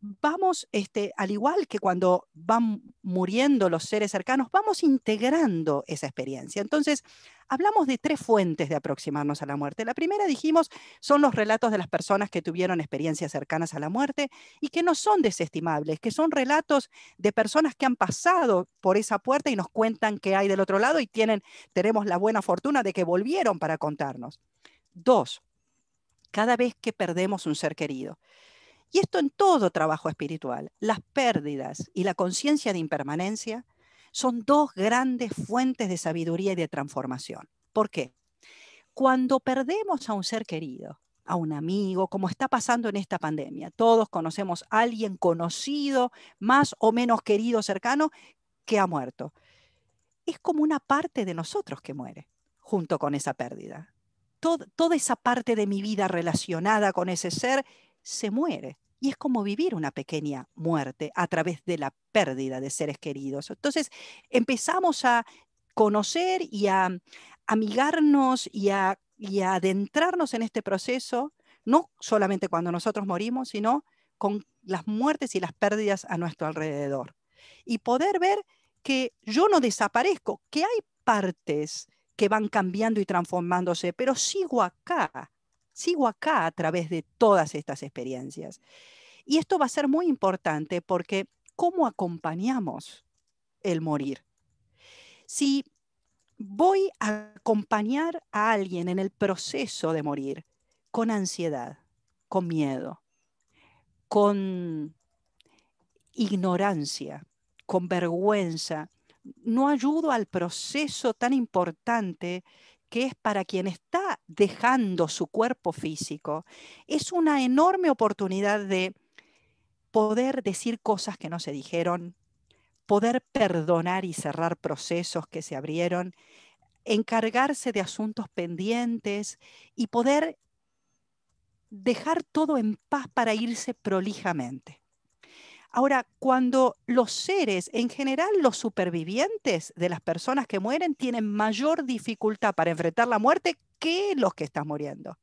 vamos, este, al igual que cuando van muriendo los seres cercanos, vamos integrando esa experiencia. Entonces, hablamos de tres fuentes de aproximarnos a la muerte. La primera, dijimos, son los relatos de las personas que tuvieron experiencias cercanas a la muerte y que no son desestimables, que son relatos de personas que han pasado por esa puerta y nos cuentan qué hay del otro lado y tienen, tenemos la buena fortuna de que volvieron para contarnos. Dos, cada vez que perdemos un ser querido. Y esto en todo trabajo espiritual. Las pérdidas y la conciencia de impermanencia son dos grandes fuentes de sabiduría y de transformación. ¿Por qué? Cuando perdemos a un ser querido, a un amigo, como está pasando en esta pandemia, todos conocemos a alguien conocido, más o menos querido, cercano, que ha muerto. Es como una parte de nosotros que muere junto con esa pérdida. toda esa parte de mi vida relacionada con ese ser se muere. Y es como vivir una pequeña muerte a través de la pérdida de seres queridos. Entonces empezamos a conocer y a amigarnos y a, adentrarnos en este proceso, no solamente cuando nosotros morimos, sino con las muertes y las pérdidas a nuestro alrededor. Y poder ver que yo no desaparezco, que hay partes que van cambiando y transformándose, pero sigo acá, sigo acá a través de todas estas experiencias. Y esto va a ser muy importante porque ¿cómo acompañamos el morir? Si voy a acompañar a alguien en el proceso de morir con ansiedad, con miedo, con ignorancia, con vergüenza, no ayudo al proceso tan importante que es para quien está dejando su cuerpo físico, es una enorme oportunidad de poder decir cosas que no se dijeron, poder perdonar y cerrar procesos que se abrieron, encargarse de asuntos pendientes y poder dejar todo en paz para irse prolijamente. Ahora, cuando los seres, en general los supervivientes de las personas que mueren, tienen mayor dificultad para enfrentar la muerte que los que están muriendo.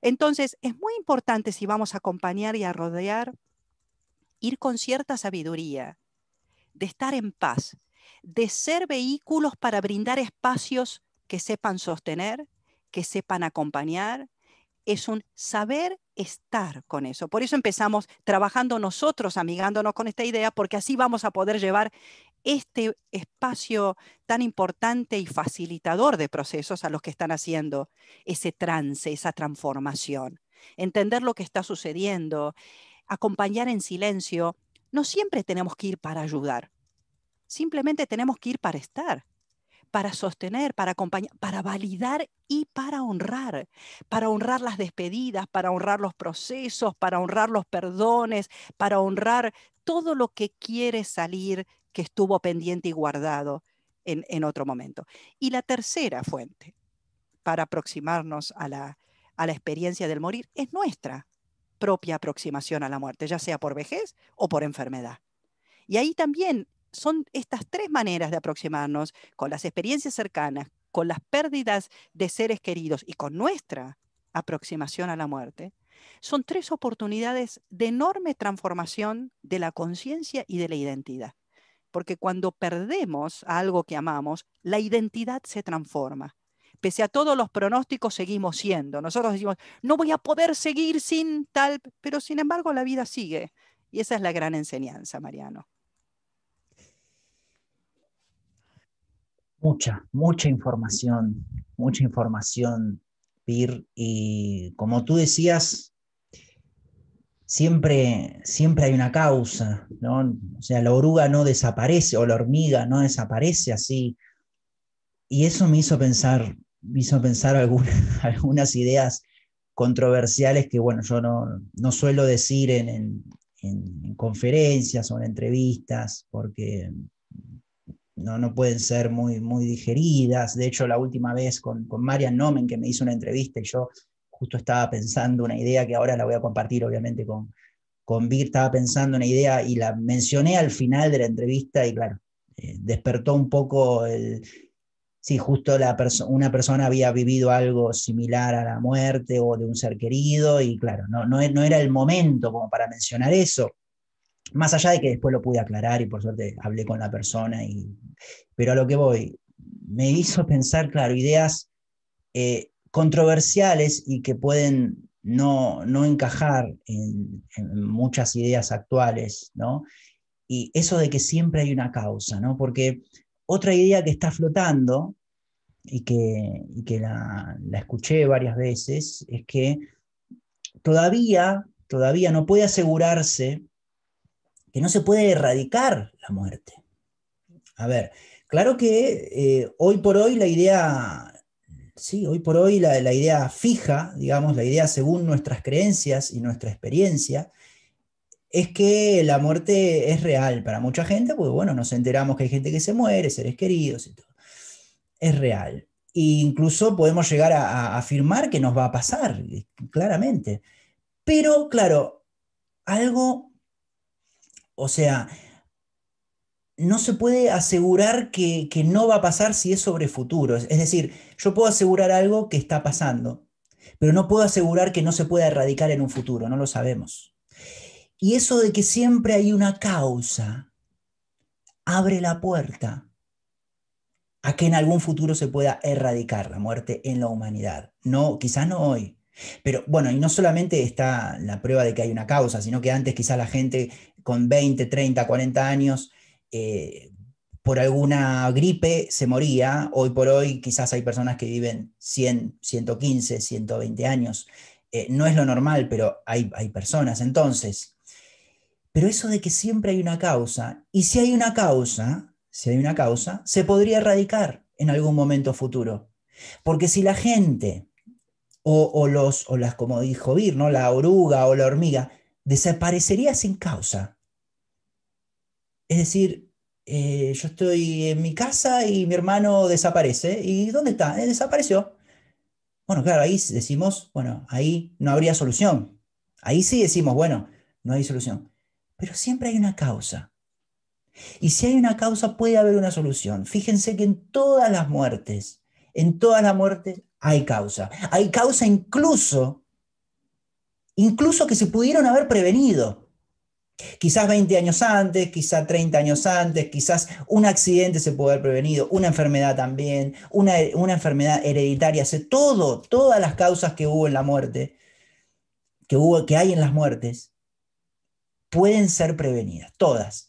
Entonces, es muy importante si vamos a acompañar y a rodear, ir con cierta sabiduría, de estar en paz, de ser vehículos para brindar espacios que sepan sostener, que sepan acompañar, es un saber estar con eso. Por eso empezamos trabajando nosotros, amigándonos con esta idea, porque así vamos a poder llevar este espacio tan importante y facilitador de procesos a los que están haciendo ese trance, esa transformación. Entender lo que está sucediendo, acompañar en silencio. No siempre tenemos que ir para ayudar, simplemente tenemos que ir para estar para sostener, para acompañar, para validar y para honrar, para honrar las despedidas, para honrar los procesos, para honrar los perdones, para honrar todo lo que quiere salir que estuvo pendiente y guardado en, otro momento. Y la tercera fuente para aproximarnos a la, a la experiencia del morir es nuestra propia aproximación a la muerte, ya sea por vejez o por enfermedad. Y ahí también son estas tres maneras de aproximarnos con las experiencias cercanas, con las pérdidas de seres queridos y con nuestra aproximación a la muerte, son tres oportunidades de enorme transformación de la conciencia y de la identidad. Porque cuando perdemos algo que amamos, la identidad se transforma. Pese a todos los pronósticos, seguimos siendo. Nosotros decimos, no voy a poder seguir sin tal, pero sin embargo la vida sigue. Y esa es la gran enseñanza, Mariano. Mucha, mucha información, mucha información, Pir. Y como tú decías, siempre, siempre hay una causa, ¿no? O sea, la oruga no desaparece o la hormiga no desaparece así. Y eso me hizo pensar, me hizo pensar algunas ideas controversiales que, bueno, yo no, suelo decir en, en, conferencias o en entrevistas, porque no, no pueden ser muy, muy digeridas. De hecho, la última vez con, con Marian Nomen, que me hizo una entrevista, y yo justo estaba pensando una idea que ahora la voy a compartir, obviamente, con, con estaba pensando una idea y la mencioné al final de la entrevista y claro, eh, despertó un poco el... Si justo la una persona había vivido algo similar a la muerte o de un ser querido, y claro, no, no, no era el momento como para mencionar eso, más allá de que después lo pude aclarar y por suerte hablé con la persona, y, pero a lo que voy, me hizo pensar, claro, ideas eh, controversiales y que pueden no, encajar en, muchas ideas actuales, ¿no? Y eso de que siempre hay una causa, ¿no? Porque otra idea que está flotando y que, la, la escuché varias veces es que todavía, todavía no puede asegurarse que no se puede erradicar la muerte. A ver, claro que eh, hoy por hoy la idea, sí, hoy por hoy la, idea fija, digamos, la idea según nuestras creencias y nuestra experiencia, es que la muerte es real para mucha gente, porque bueno, nos enteramos que hay gente que se muere, seres queridos y todo. Es real. E incluso podemos llegar a afirmar que nos va a pasar, claramente. Pero claro, algo o sea, no se puede asegurar que, no va a pasar si es sobre futuro. Es decir, yo puedo asegurar algo que está pasando, pero no puedo asegurar que no se pueda erradicar en un futuro, no lo sabemos. Y eso de que siempre hay una causa abre la puerta a que en algún futuro se pueda erradicar la muerte en la humanidad. No, quizás no hoy, pero bueno, y no solamente está la prueba de que hay una causa, sino que antes quizá la gente con 20, 30, 40 años, eh, por alguna gripe se moría. Hoy por hoy quizás hay personas que viven 100, 115, 120 años. Eh, no es lo normal, pero hay, personas. Entonces, pero eso de que siempre hay una causa, y si hay una causa, si hay una causa, se podría erradicar en algún momento futuro. Porque si la gente, o, los, o las, como dijo Vir, la oruga o la hormiga, desaparecería sin causa, es decir, eh, yo estoy en mi casa y mi hermano desaparece. ¿Y dónde está? Eh, desapareció. Bueno, claro, ahí decimos, bueno, ahí no habría solución. Ahí sí decimos, bueno, no hay solución. Pero siempre hay una causa. Y si hay una causa, puede haber una solución. Fíjense que en todas las muertes, en todas las muertes hay causa. Hay causa incluso, incluso que se pudieron haber prevenido. Quizás 20 años antes, quizás 30 años antes, quizás un accidente se puede haber prevenido, una enfermedad también, una, enfermedad hereditaria, se, todo, todas las causas que hubo en la muerte, que, hubo, que hay en las muertes, pueden ser prevenidas, todas.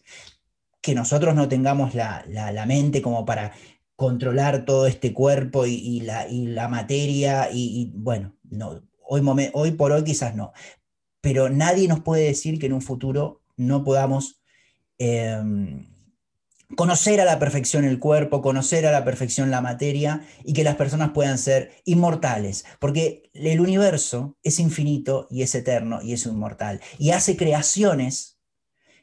Que nosotros no tengamos la, mente como para controlar todo este cuerpo y, la, y la, materia, y, bueno, no, hoy, hoy por hoy quizás no, pero nadie nos puede decir que en un futuro no podamos em, conocer a la perfección el cuerpo, conocer a la perfección la materia y que las personas puedan ser inmortales, porque el universo es infinito y es eterno y es inmortal y hace creaciones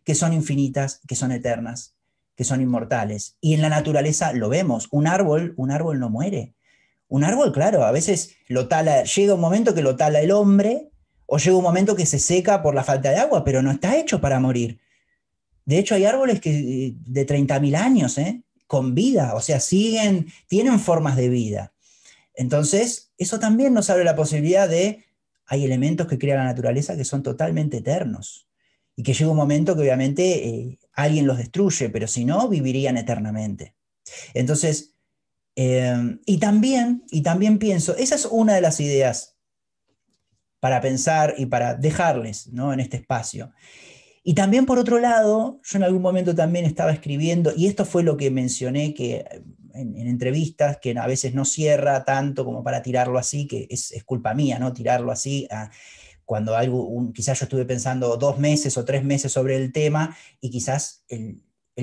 que son infinitas, que son eternas, que son inmortales. Y en la naturaleza lo vemos, un árbol, un árbol no muere. Un árbol, claro, a veces lo tala, llega un momento que lo tala el hombre o llega un momento que se seca por la falta de agua, pero no está hecho para morir. De hecho, hay árboles que, eh, de 30.000 años, eh, con vida, o sea, siguen, tienen formas de vida. Entonces, eso también nos abre la posibilidad de, hay elementos que crea la naturaleza que son totalmente eternos y que llega un momento que obviamente eh, alguien los destruye, pero si no, vivirían eternamente. Entonces, y, también, y también pienso, esa es una de las ideas para pensar y para dejarles ¿no? en este espacio. Y también por otro lado, yo en algún momento también estaba escribiendo, y esto fue lo que mencioné que en, entrevistas, que a veces no cierra tanto como para tirarlo así, que es, culpa mía, ¿no? Tirarlo así. cuando algo, quizás yo estuve pensando dos meses o tres meses sobre el tema y quizás el,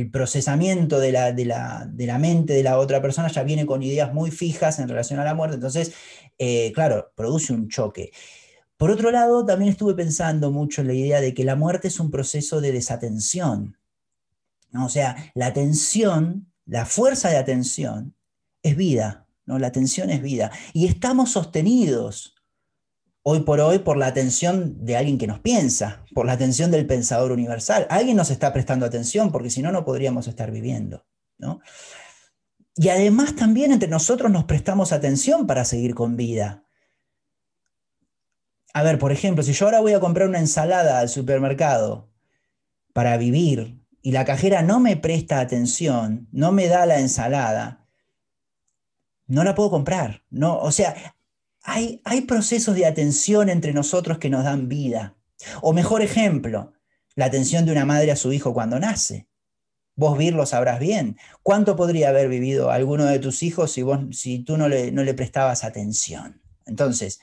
procesamiento de la, mente de la otra persona ya viene con ideas muy fijas en relación a la muerte, entonces, eh, claro, produce un choque. Por otro lado, también estuve pensando mucho en la idea de que la muerte es un proceso de desatención. O sea, la atención, la fuerza de atención, es vida. ¿no? La atención es vida. Y estamos sostenidos hoy por hoy por la atención de alguien que nos piensa, por la atención del pensador universal. Alguien nos está prestando atención porque si no, no podríamos estar viviendo. Y además también entre nosotros nos prestamos atención para seguir con vida a ver, por ejemplo, si yo ahora voy a comprar una ensalada al supermercado para vivir y la cajera no me presta atención, no me da la ensalada, no la puedo comprar. No, o sea, hay, hay procesos de atención entre nosotros que nos dan vida. O mejor ejemplo, la atención de una madre a su hijo cuando nace. Vos, Vir, lo sabrás bien. ¿Cuánto podría haber vivido alguno de tus hijos si, vos, si tú no le, no le prestabas atención? Entonces,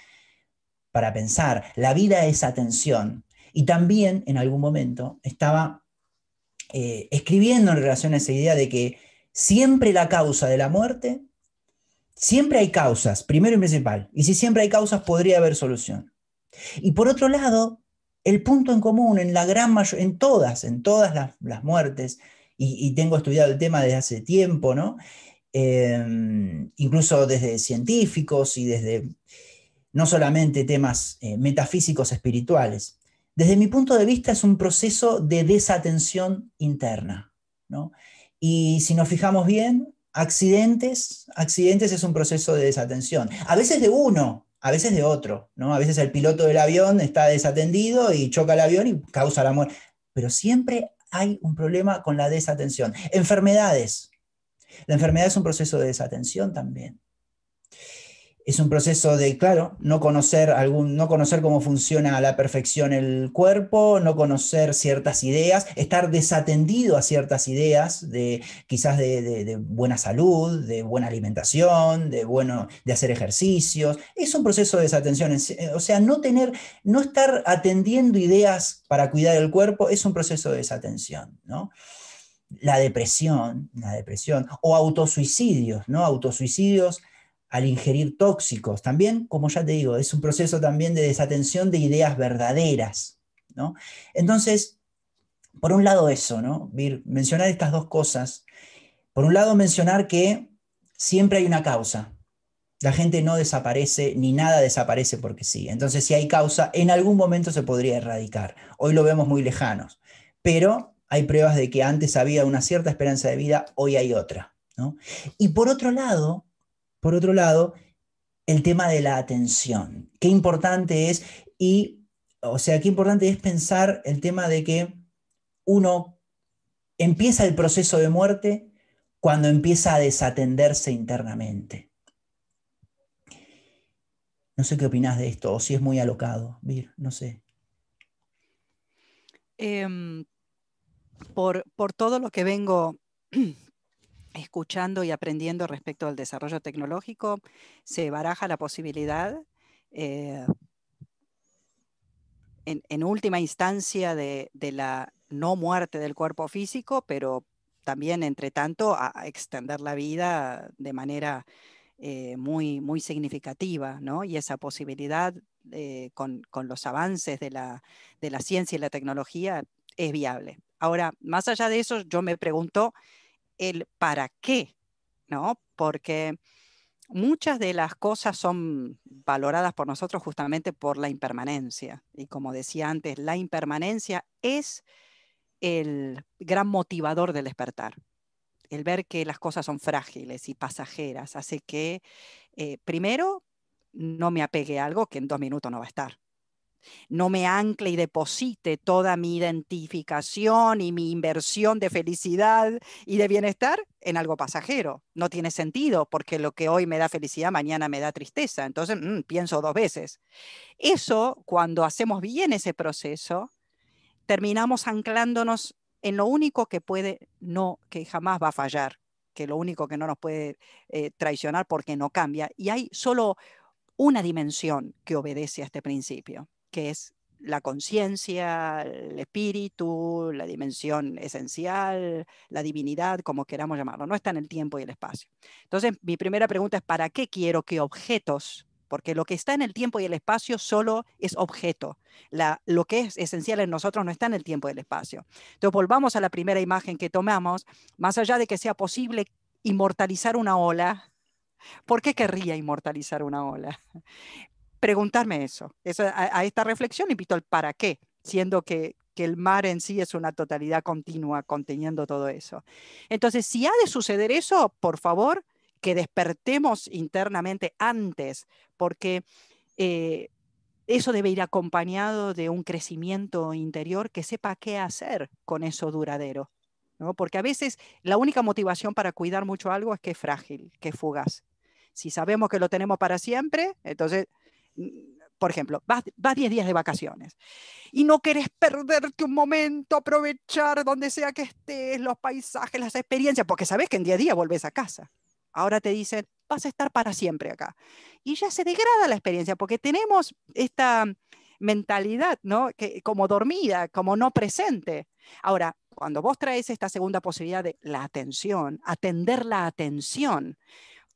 para pensar. La vida es atención. Y también en algún momento estaba eh, escribiendo en relación a esa idea de que siempre la causa de la muerte, siempre hay causas, primero y principal. Y si siempre hay causas, podría haber solución. Y por otro lado, el punto en común en la gran en todas, en todas las, muertes, y, tengo estudiado el tema desde hace tiempo, ¿no? Eh, incluso desde científicos y desde no solamente temas eh, metafísicos espirituales. Desde mi punto de vista es un proceso de desatención interna. Y si nos fijamos bien, accidentes, accidentes es un proceso de desatención. A veces de uno, a veces de otro. ¿no? A veces el piloto del avión está desatendido y choca el avión y causa la muerte. Pero siempre hay un problema con la desatención. Enfermedades. La enfermedad es un proceso de desatención también es un proceso de, claro, no conocer, algún, no conocer cómo funciona a la perfección el cuerpo, no conocer ciertas ideas, estar desatendido a ciertas ideas, de, quizás de, buena salud, de buena alimentación, de, bueno, de hacer ejercicios. Es un proceso de desatención, eh, o sea, no, tener, no estar atendiendo ideas para cuidar el cuerpo es un proceso de desatención, ¿no? La depresión, la depresión, o autosuicidios, ¿no? Autosuicidios al ingerir tóxicos. También, como ya te digo, es un proceso también de desatención de ideas verdaderas. ¿no? Entonces, por un lado eso, ¿no? mencionar estas dos cosas. Por un lado, mencionar que siempre hay una causa. La gente no desaparece, ni nada desaparece porque sí. Entonces, si hay causa, en algún momento se podría erradicar. Hoy lo vemos muy lejanos, pero hay pruebas de que antes había una cierta esperanza de vida, hoy hay otra. ¿no? Y por otro lado, por otro lado, el tema de la atención. Qué importante es, y, o sea, qué importante es pensar el tema de que uno empieza el proceso de muerte cuando empieza a desatenderse internamente. No sé qué opinás de esto, o si es muy alocado, Vir, no sé. Em, por, por todo lo que vengo escuchando y aprendiendo respecto al desarrollo tecnológico, se baraja la posibilidad, eh, en, última instancia, de, la no muerte del cuerpo físico, pero también, entre tanto, a, extender la vida de manera eh, muy, muy significativa, ¿no? Y esa posibilidad eh, con, los avances de la, de la ciencia y la tecnología es viable. Ahora, más allá de eso, yo me pregunto el para qué, ¿no? Porque muchas de las cosas son valoradas por nosotros justamente por la impermanencia. Y como decía antes, la impermanencia es el gran motivador del despertar. El ver que las cosas son frágiles y pasajeras hace que, eh, primero, no me apegue a algo que en dos minutos no va a estar no me ancle y deposite toda mi identificación y mi inversión de felicidad y de bienestar en algo pasajero. No tiene sentido porque lo que hoy me da felicidad, mañana me da tristeza. Entonces, mm, pienso dos veces. Eso, cuando hacemos bien ese proceso, terminamos anclándonos en lo único que puede, no, que jamás va a fallar, que lo único que no nos puede eh, traicionar porque no cambia. Y hay solo una dimensión que obedece a este principio que es la conciencia, el espíritu, la dimensión esencial, la divinidad, como queramos llamarlo, no está en el tiempo y el espacio. Entonces, mi primera pregunta es, ¿para qué quiero que objetos, porque lo que está en el tiempo y el espacio solo es objeto, lo que es esencial en nosotros no está en el tiempo y el espacio. Entonces, volvamos a la primera imagen que tomamos, más allá de que sea posible inmortalizar una ola, ¿Por qué querría inmortalizar una ola? preguntarme eso. a, esta reflexión invito al para qué, siendo que, el mar en sí es una totalidad continua conteniendo todo eso. Entonces, si ha de suceder eso, por favor, que despertemos internamente antes, porque eh, eso debe ir acompañado de un crecimiento interior que sepa qué hacer con eso duradero. ¿no? Porque a veces la única motivación para cuidar mucho algo es que es frágil, que es fugaz. Si sabemos que lo tenemos para siempre, entonces por ejemplo, vas, 10 días de vacaciones y no querés perderte un momento, aprovechar donde sea que estés, los paisajes, las experiencias, porque sabes que en día a día volvés a casa. Ahora te dicen, vas a estar para siempre acá. Y ya se degrada la experiencia, porque tenemos esta mentalidad, ¿no? Que, como dormida, como no presente. Ahora, cuando vos traes esta segunda posibilidad de la atención, atender la atención,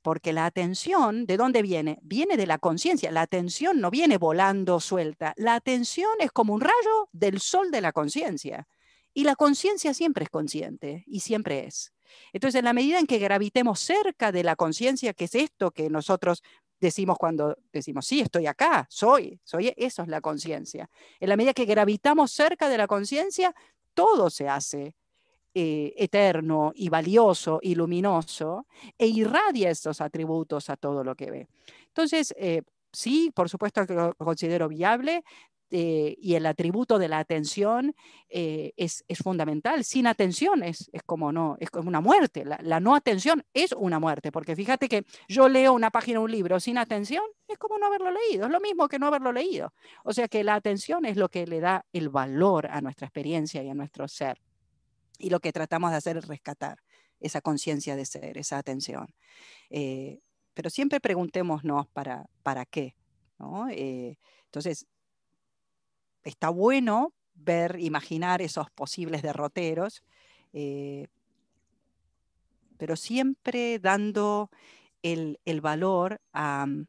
porque la atención, ¿de dónde viene? Viene de la conciencia. La atención no viene volando suelta. La atención es como un rayo del sol de la conciencia. Y la conciencia siempre es consciente y siempre es. Entonces, en la medida en que gravitemos cerca de la conciencia, que es esto que nosotros decimos cuando decimos, sí, estoy acá, soy, soy, eso es la conciencia. En la medida que gravitamos cerca de la conciencia, todo se hace eh, eterno y valioso y luminoso e irradia estos atributos a todo lo que ve. Entonces, eh, sí, por supuesto que lo considero viable. Eh, y el atributo de la atención es, fundamental. Sin atención es, como no, es como una muerte. La, la, no atención es una muerte, porque fíjate que yo leo una página de un libro sin atención, es como no haberlo leído, es lo mismo que no haberlo leído. O sea que la atención es lo que le da el valor a nuestra experiencia y a nuestro ser. Y lo que tratamos de hacer es rescatar esa conciencia de ser, esa atención. Eh, pero siempre preguntémonos para, qué. Eh, entonces, está bueno ver, imaginar esos posibles derroteros, eh, pero siempre dando el, valor a mm,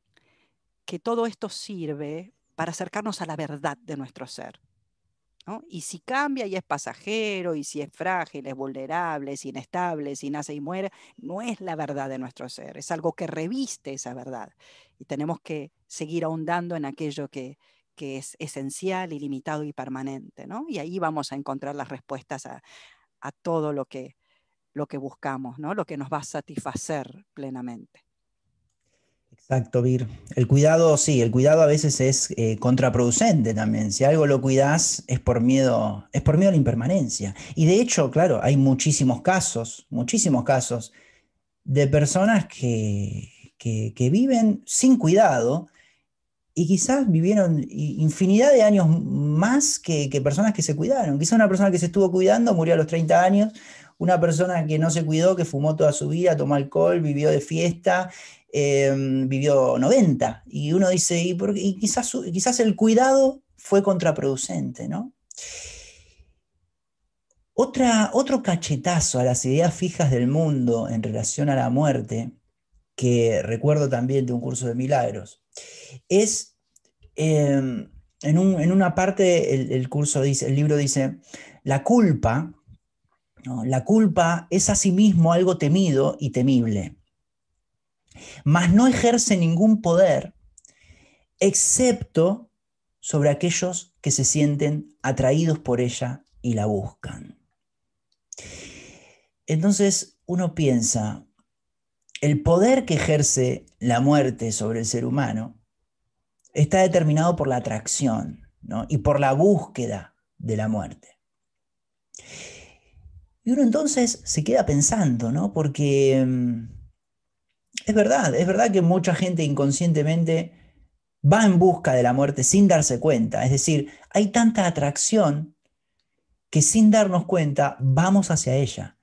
que todo esto sirve para acercarnos a la verdad de nuestro ser. Y si cambia y es pasajero, y si es frágil, es vulnerable, es inestable, si nace y muere, no es la verdad de nuestro ser, es algo que reviste esa verdad. Y tenemos que seguir ahondando en aquello que, es esencial, ilimitado y permanente, ¿no? Y ahí vamos a encontrar las respuestas a, todo lo que, lo que buscamos, ¿no? Lo que nos va a satisfacer plenamente. Exacto, Vir. El cuidado, sí, el cuidado a veces es eh, contraproducente también. Si algo lo cuidas es por miedo, es por miedo a la impermanencia. Y de hecho, claro, hay muchísimos casos, muchísimos casos de personas que, que, viven sin cuidado y quizás vivieron infinidad de años más que, que personas que se cuidaron. Quizás una persona que se estuvo cuidando murió a los 30 años, una persona que no se cuidó, que fumó toda su vida, tomó alcohol, vivió de fiesta Em, vivió 90. Y uno dice, y, quizás, quizás el cuidado fue contraproducente, ¿no? Otra, otro cachetazo a las ideas fijas del mundo en relación a la muerte, que recuerdo también de un curso de milagros, es em, en, una parte el, curso dice, el libro dice, la culpa, ¿no? la culpa es mismo algo temido y temible mas no ejerce ningún poder excepto sobre aquellos que se sienten atraídos por ella y la buscan. Entonces uno piensa, el poder que ejerce la muerte sobre el ser humano está determinado por la atracción y por la búsqueda de la muerte. Y uno entonces se queda pensando, ¿no? Porque mm, es verdad, es verdad que mucha gente inconscientemente va en busca de la muerte sin darse cuenta. Es decir, hay tanta atracción que sin darnos cuenta vamos hacia ella.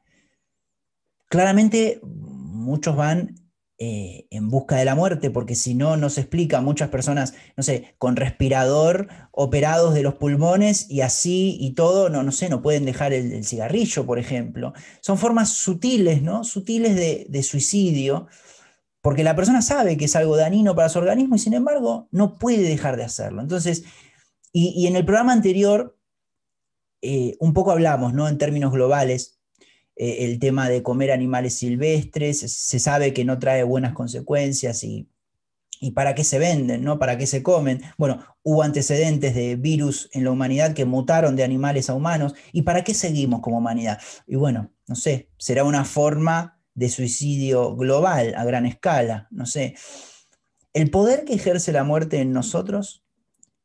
Claramente muchos van eh, en busca de la muerte, porque si no, nos explica. Muchas personas, no sé, con respirador, operados de los pulmones y así y todo, no, no sé, no pueden dejar el, cigarrillo, por ejemplo. Son formas sutiles, ¿no? Sutiles de suicidio porque la persona sabe que es algo dañino para su organismo y sin embargo no puede dejar de hacerlo. Entonces, y, en el programa anterior, eh, un poco hablamos, ¿no? En términos globales, eh, el tema de comer animales silvestres, se sabe que no trae buenas consecuencias y, y para qué se venden, ¿no? Para qué se comen. Bueno, hubo antecedentes de virus en la humanidad que mutaron de animales a humanos y para qué seguimos como humanidad. Y bueno, no sé, será una forma de suicidio global a gran escala, no sé. El poder que ejerce la muerte en nosotros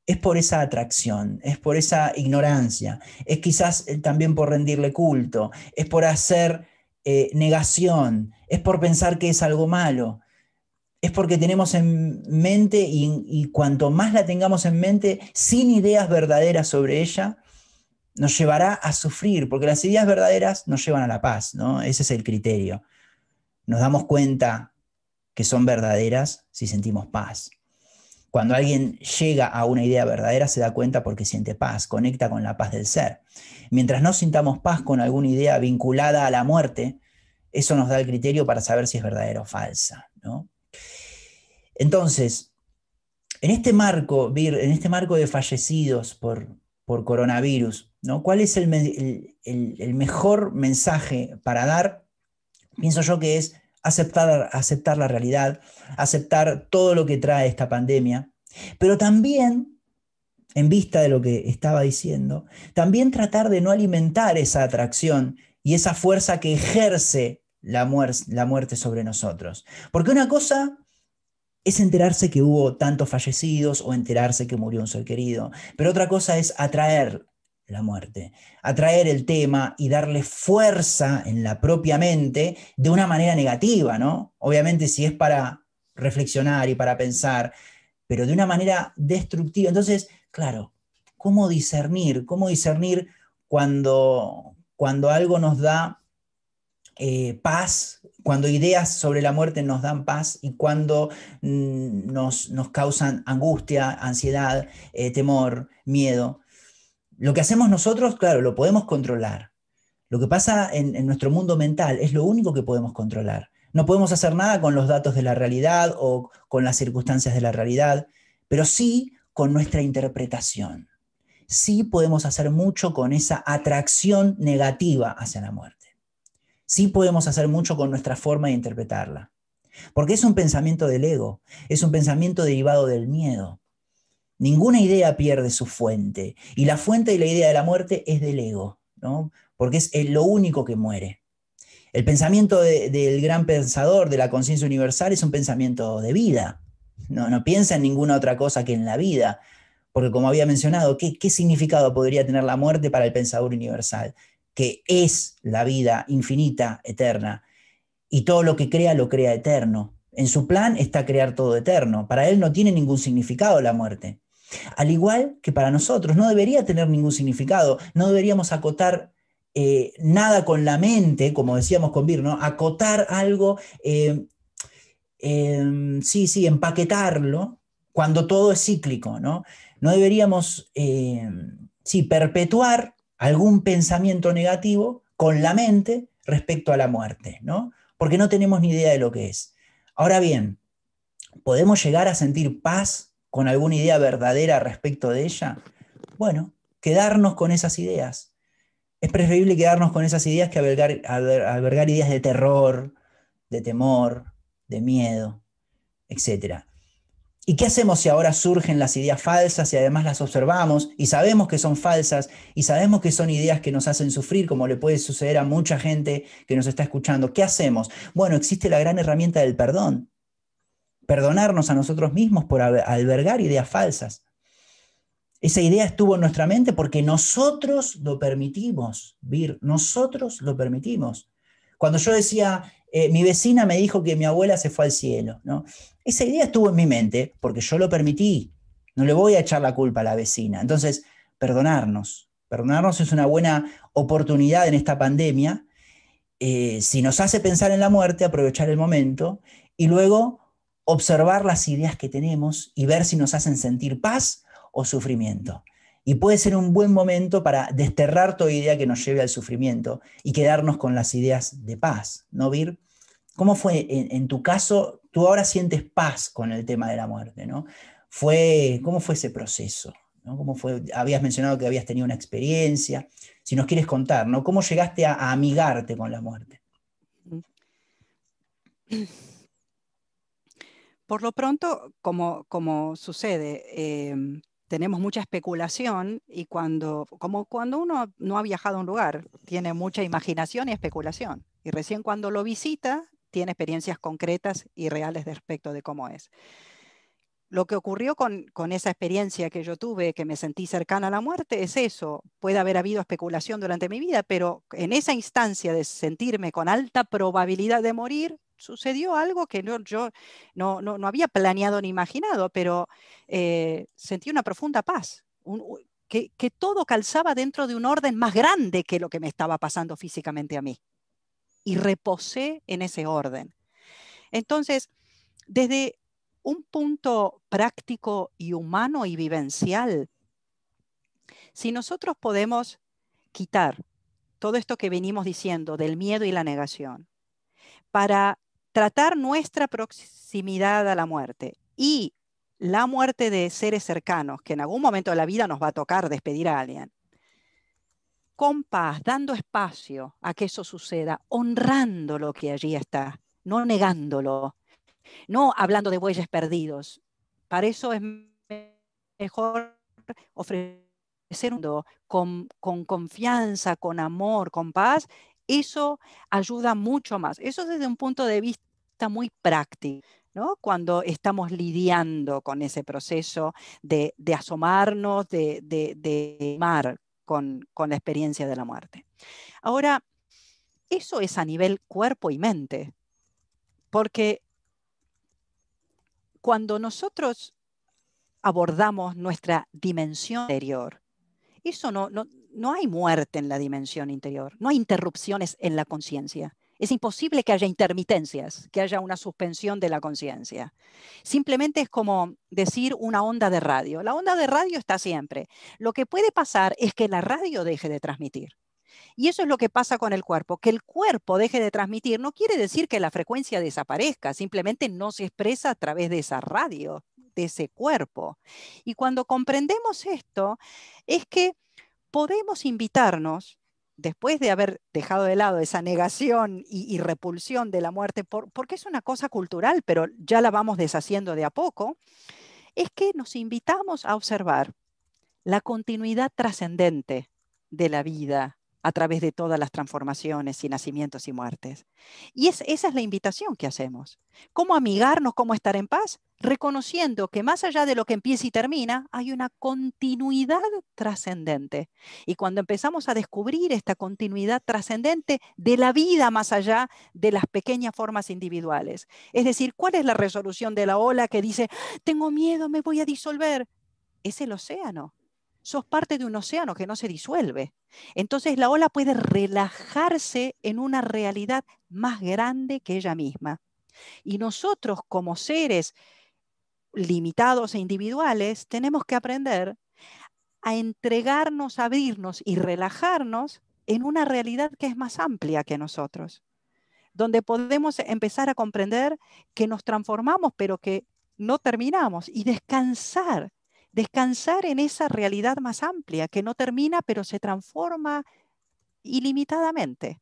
es por esa atracción, es por esa ignorancia, es quizás eh, también por rendirle culto, es por hacer eh, negación, es por pensar que es algo malo, es porque tenemos en mente y, y, cuanto más la tengamos en mente sin ideas verdaderas sobre ella, nos llevará a sufrir, porque las ideas verdaderas nos llevan a la paz, ¿no? Ese es el criterio nos damos cuenta que son verdaderas si sentimos paz. Cuando alguien llega a una idea verdadera se da cuenta porque siente paz, conecta con la paz del ser. Mientras no sintamos paz con alguna idea vinculada a la muerte, eso nos da el criterio para saber si es verdadera o falsa. Entonces, en este marco, en este marco de fallecidos por, por coronavirus, ¿no? ¿cuál es el, el mejor mensaje para dar pienso yo que es aceptar, aceptar la realidad, aceptar todo lo que trae esta pandemia, pero también, en vista de lo que estaba diciendo, también tratar de no alimentar esa atracción y esa fuerza que ejerce la, la muerte sobre nosotros. Porque una cosa es enterarse que hubo tantos fallecidos o enterarse que murió un ser querido, pero otra cosa es atraer la muerte, atraer el tema y darle fuerza en la propia mente de una manera negativa, ¿no? Obviamente si es para reflexionar y para pensar, pero de una manera destructiva. Entonces, claro, ¿cómo discernir? ¿Cómo discernir cuando, cuando algo nos da eh, paz, cuando ideas sobre la muerte nos dan paz y cuando mm, nos, causan angustia, ansiedad, eh, temor, miedo? Lo que hacemos nosotros, claro, lo podemos controlar. Lo que pasa en, nuestro mundo mental es lo único que podemos controlar. No podemos hacer nada con los datos de la realidad o con las circunstancias de la realidad, pero sí con nuestra interpretación. Sí podemos hacer mucho con esa atracción negativa hacia la muerte. Sí podemos hacer mucho con nuestra forma de interpretarla. Porque es un pensamiento del ego, es un pensamiento derivado del miedo, Ninguna idea pierde su fuente. Y la fuente y la idea de la muerte es del ego, porque es eh, lo único que muere. El pensamiento del gran pensador de la conciencia universal es un pensamiento de vida. No, piensa en ninguna otra cosa que en la vida. Porque como había mencionado, ¿qué significado podría tener la muerte para el pensador universal? Que es la vida infinita, eterna. Y todo lo que crea lo crea eterno. En su plan está crear todo eterno. Para él no tiene ningún significado la muerte. Al igual que para nosotros, no debería tener ningún significado, no deberíamos acotar eh, nada con la mente, como decíamos con Vir, acotar algo, eh, em, sí, sí, empaquetarlo, cuando todo es cíclico, ¿no? No deberíamos, em, sí, perpetuar algún pensamiento negativo con la mente respecto a la muerte, ¿no? Porque no tenemos ni idea de lo que es. Ahora bien, ¿podemos llegar a sentir paz con alguna idea verdadera respecto de ella, bueno, quedarnos con esas ideas. Es preferible quedarnos con esas ideas que albergar, ideas de terror, de temor, de miedo, etc. ¿Y qué hacemos si ahora surgen las ideas falsas y además las observamos y sabemos que son falsas y sabemos que son ideas que nos hacen sufrir, como le puede suceder a mucha gente que nos está escuchando? ¿Qué hacemos? Bueno, existe la gran herramienta del perdón perdonarnos a nosotros mismos por albergar ideas falsas. Esa idea estuvo en nuestra mente porque nosotros lo permitimos, Vir, nosotros lo permitimos. Cuando yo decía, eh, mi vecina me dijo que mi abuela se fue al cielo, ¿no? Esa idea estuvo en mi mente porque yo lo permití, no le voy a echar la culpa a la vecina. Entonces, perdonarnos, perdonarnos es una buena oportunidad en esta pandemia. Eh, si nos hace pensar en la muerte, aprovechar el momento y luego observar las ideas que tenemos y ver si nos hacen sentir paz o sufrimiento. Y puede ser un buen momento para desterrar toda idea que nos lleve al sufrimiento y quedarnos con las ideas de paz, ¿no, Vir? ¿Cómo fue en, tu caso? Tú ahora sientes paz con el tema de la muerte, ¿no? Fue, ¿Cómo fue ese proceso? fue? Habías mencionado que habías tenido una experiencia. Si nos quieres contar, ¿no? ¿Cómo llegaste a, a amigarte con la muerte? Mm. Por lo pronto, como, como sucede, em, tenemos mucha especulación y cuando, como cuando uno no ha viajado a un lugar, tiene mucha imaginación y especulación. Y recién cuando lo visita, tiene experiencias concretas y reales respecto de cómo es. Lo que ocurrió con, con, esa experiencia que yo tuve, que me sentí cercana a la muerte, es eso. Puede haber habido especulación durante mi vida, pero en esa instancia de sentirme con alta probabilidad de morir, sucedió algo que yo no, había planeado ni imaginado, pero eh, sentí una profunda paz, que, que, todo calzaba dentro de un orden más grande que lo que me estaba pasando físicamente a mí. Y reposé en ese orden. Entonces, desde un punto práctico y humano y vivencial, si nosotros podemos quitar todo esto que venimos diciendo del miedo y la negación, para tratar nuestra proximidad a la muerte y la muerte de seres cercanos, que en algún momento de la vida nos va a tocar despedir a alguien, con paz, dando espacio a que eso suceda, honrando lo que allí está, no negándolo, no hablando de bueyes perdidos. Para eso es mejor ofrecer un mundo con, con confianza, con amor, con paz eso ayuda mucho más. Eso desde un punto de vista muy práctico. ¿no? cuando estamos lidiando con ese proceso de, asomarnos, de, de, amar con, la experiencia de la muerte. Ahora, eso es a nivel cuerpo y mente, porque cuando nosotros abordamos nuestra dimensión interior, eso no, no, no hay muerte en la dimensión interior, no hay interrupciones en la conciencia. Es imposible que haya intermitencias, que haya una suspensión de la conciencia. Simplemente es como decir una onda de radio. La onda de radio está siempre. Lo que puede pasar es que la radio deje de transmitir. Y eso es lo que pasa con el cuerpo. Que el cuerpo deje de transmitir no quiere decir que la frecuencia desaparezca, simplemente no se expresa a través de esa radio, de ese cuerpo. Y cuando comprendemos esto, es que podemos invitarnos, después de haber dejado de lado esa negación y, repulsión de la muerte, porque es una cosa cultural, pero ya la vamos deshaciendo de a poco, es que nos invitamos a observar la continuidad trascendente de la vida a través de todas las transformaciones y nacimientos y muertes. Y esa es la invitación que hacemos. ¿Cómo amigarnos? ¿Cómo estar en paz? reconociendo que más allá de lo que empieza y termina, hay una continuidad trascendente. Y cuando empezamos a descubrir esta continuidad trascendente de la vida más allá de las pequeñas formas individuales, es decir, ¿cuál es la resolución de la ola que dice, tengo miedo, me voy a disolver? Es el océano. Sos parte de un océano que no se disuelve. Entonces la ola puede relajarse en una realidad más grande que ella misma. Y nosotros como seres limitados e individuales, tenemos que aprender a entregarnos, abrirnos y relajarnos en una realidad que es más amplia que nosotros, donde podemos empezar a comprender que nos transformamos pero que no terminamos y descansar, descansar en esa realidad más amplia que no termina pero se transforma ilimitadamente.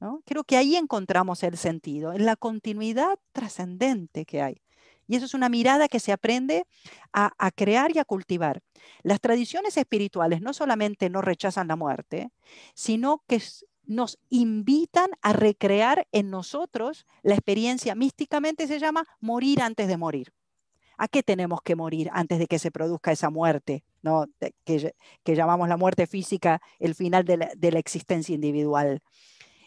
¿no? Creo que ahí encontramos el sentido, en la continuidad trascendente que hay. Y eso es una mirada que se aprende a, crear y a cultivar. Las tradiciones espirituales no solamente no rechazan la muerte, sino que nos invitan a recrear en nosotros la experiencia místicamente se llama morir antes de morir. ¿A qué tenemos que morir antes de que se produzca esa muerte, eh, que, llamamos la muerte física, el final de la existencia individual?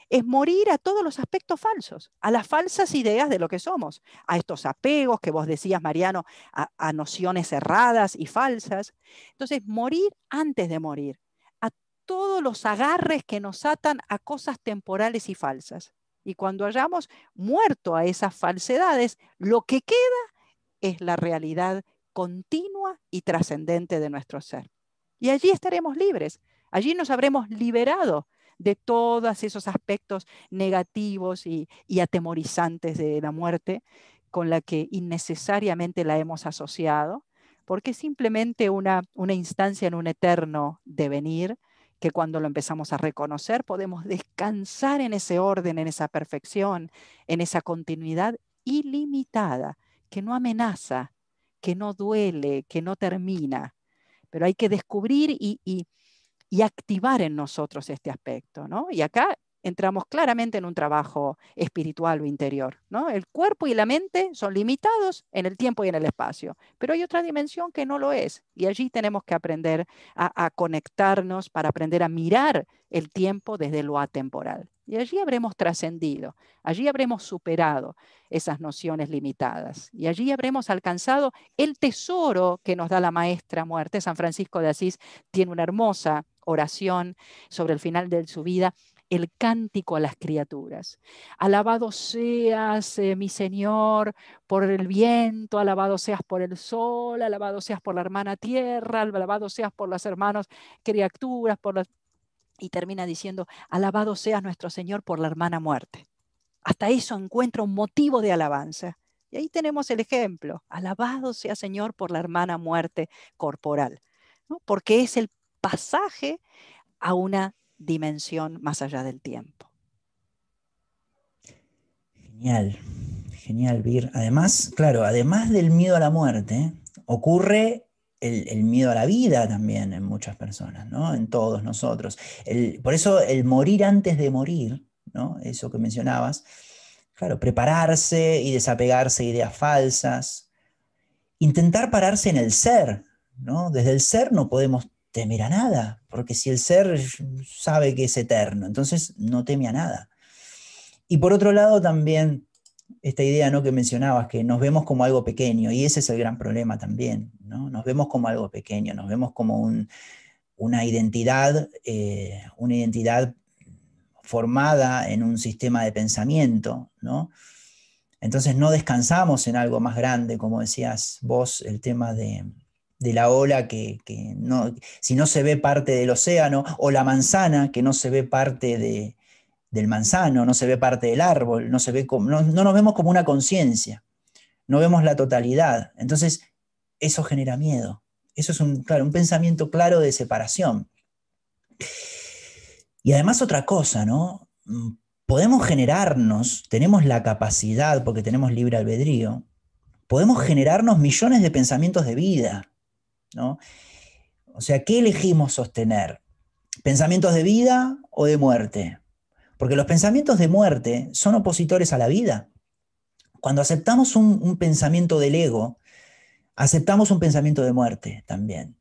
es morir a todos los aspectos falsos, a las falsas ideas de lo que somos, a estos apegos que vos decías, Mariano, a, nociones erradas y falsas. Entonces, morir antes de morir, a todos los agarres que nos atan a cosas temporales y falsas. Y cuando hayamos muerto a esas falsedades, lo que queda es la realidad continua y trascendente de nuestro ser. Y allí estaremos libres, allí nos habremos liberado de todos esos aspectos negativos y, atemorizantes de la muerte con la que innecesariamente la hemos asociado, porque es simplemente una, una instancia en un eterno devenir que cuando lo empezamos a reconocer podemos descansar en ese orden, en esa perfección, en esa continuidad ilimitada, que no amenaza, que no duele, que no termina. Pero hay que descubrir y, y activar en nosotros este aspecto, ¿no? Y acá entramos claramente en un trabajo espiritual o interior. ¿no? El cuerpo y la mente son limitados en el tiempo y en el espacio, pero hay otra dimensión que no lo es y allí tenemos que aprender a, a conectarnos para aprender a mirar el tiempo desde lo atemporal. Y allí habremos trascendido, allí habremos superado esas nociones limitadas y allí habremos alcanzado el tesoro que nos da la maestra muerte. San Francisco de Asís tiene una hermosa oración sobre el final de su vida el cántico a las criaturas. Alabado seas, eh, mi Señor, por el viento, alabado seas por el sol, alabado seas por la hermana tierra, alabado seas por las hermanas criaturas, por las... y termina diciendo, alabado seas nuestro Señor por la hermana muerte. Hasta eso encuentra un motivo de alabanza. Y ahí tenemos el ejemplo. Alabado sea Señor por la hermana muerte corporal, porque es el pasaje a una dimensión más allá del tiempo. Genial, genial, Vir. Además, claro, además del miedo a la muerte, ocurre el, miedo a la vida también en muchas personas, ¿no? En todos nosotros. por eso el morir antes de morir, ¿no? Eso que mencionabas. Claro, prepararse y desapegarse ideas falsas. Intentar pararse en el ser, ¿no? Desde el ser no podemos temer a nada, porque si el ser sabe que es eterno, entonces no teme a nada. Y por otro lado también esta idea ¿no? que mencionabas, que nos vemos como algo pequeño, y ese es el gran problema también, ¿no? nos vemos como algo pequeño, nos vemos como una identidad, eh, una identidad formada en un sistema de pensamiento, ¿no? Entonces no descansamos en algo más grande, como decías vos, el tema de, de la ola que, no, si no se ve parte del océano, o la manzana que no se ve parte de, del manzano, no se ve parte del árbol, no, se ve como, no, no nos vemos como una conciencia, no vemos la totalidad. Entonces, eso genera miedo. Eso es un, claro, un pensamiento claro de separación. Y además otra cosa, ¿no? Mm, podemos generarnos, tenemos la capacidad, porque tenemos libre albedrío, podemos generarnos millones de pensamientos de vida o sea, ¿qué elegimos sostener? ¿Pensamientos de vida o de muerte? Porque los pensamientos de muerte son opositores a la vida. Cuando aceptamos un, pensamiento del ego, aceptamos un pensamiento de muerte también.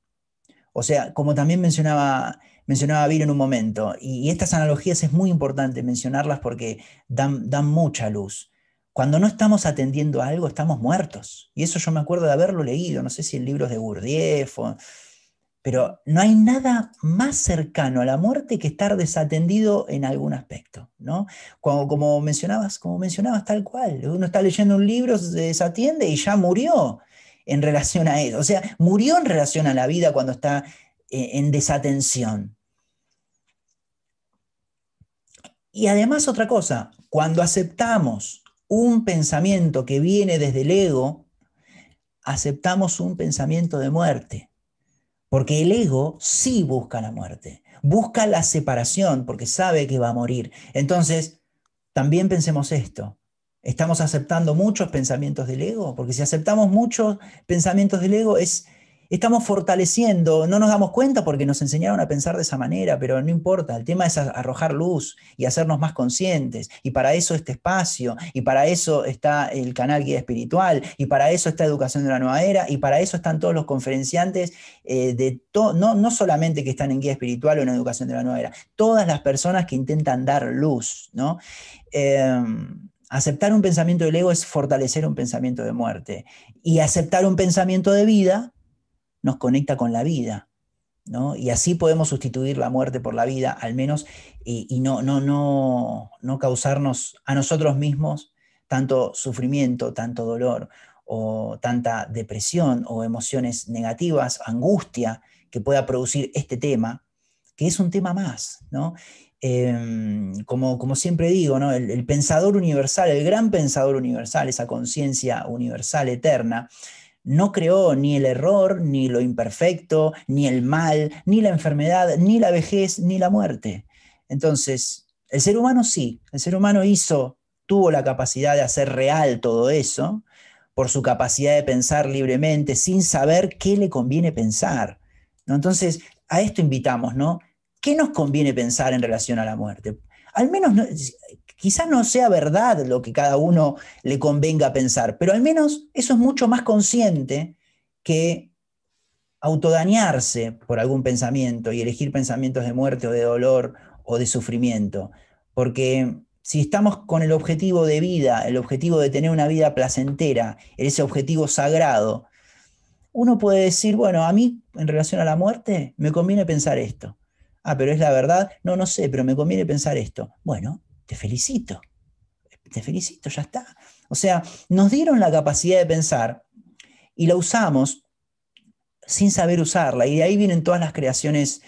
O sea, como también mencionaba, mencionaba Vir en un momento, y, estas analogías es muy importante mencionarlas porque dan mucha luz. Cuando no estamos atendiendo a algo, estamos muertos. Y eso yo me acuerdo de haberlo leído, no sé si en libros de Gurdjieff, pero no hay nada más cercano a la muerte que estar desatendido en algún aspecto. ¿no? Como, como, mencionabas, como mencionabas, tal cual. Uno está leyendo un libro, se desatiende y ya murió en relación a eso. O sea, murió en relación a la vida cuando está eh, en desatención. Y además otra cosa, cuando aceptamos un pensamiento que viene desde el ego, aceptamos un pensamiento de muerte. Porque el ego sí busca la muerte, busca la separación porque sabe que va a morir. Entonces, también pensemos esto. ¿Estamos aceptando muchos pensamientos del ego? Porque si aceptamos muchos pensamientos del ego es estamos fortaleciendo, no nos damos cuenta porque nos enseñaron a pensar de esa manera, pero no importa, el tema es arrojar luz y hacernos más conscientes, y para eso este espacio, y para eso está el canal Guía Espiritual, y para eso está Educación de la Nueva Era, y para eso están todos los conferenciantes, eh, de no, no solamente que están en Guía Espiritual o en Educación de la Nueva Era, todas las personas que intentan dar luz, em, aceptar un pensamiento del ego es fortalecer un pensamiento de muerte, y aceptar un pensamiento de vida nos conecta con la vida. ¿no? Y así podemos sustituir la muerte por la vida, al menos, y, no, no, no, no causarnos a nosotros mismos tanto sufrimiento, tanto dolor, o tanta depresión, o emociones negativas, angustia que pueda producir este tema, que es un tema más, ¿no? Em, como, como, siempre digo, el pensador universal, el gran pensador universal, esa conciencia universal eterna, no creó ni el error, ni lo imperfecto, ni el mal, ni la enfermedad, ni la vejez, ni la muerte. Entonces, el ser humano sí, el ser humano hizo, tuvo la capacidad de hacer real todo eso por su capacidad de pensar libremente sin saber qué le conviene pensar. Entonces, a esto invitamos, ¿no? ¿Qué nos conviene pensar en relación a la muerte? Al menos, Quizás no sea verdad lo que cada uno le convenga pensar, pero al menos eso es mucho más consciente que autodañarse por algún pensamiento y elegir pensamientos de muerte o de dolor o de sufrimiento. Porque si estamos con el objetivo de vida, el objetivo de tener una vida placentera, ese objetivo sagrado, uno puede decir, bueno, a mí en relación a la muerte me conviene pensar esto. Ah, pero es la verdad. No, no sé, pero me conviene pensar esto. Bueno, te felicito, te felicito, ya está. O sea, nos dieron la capacidad de pensar y la usamos sin saber usarla. Y de ahí vienen todas las creaciones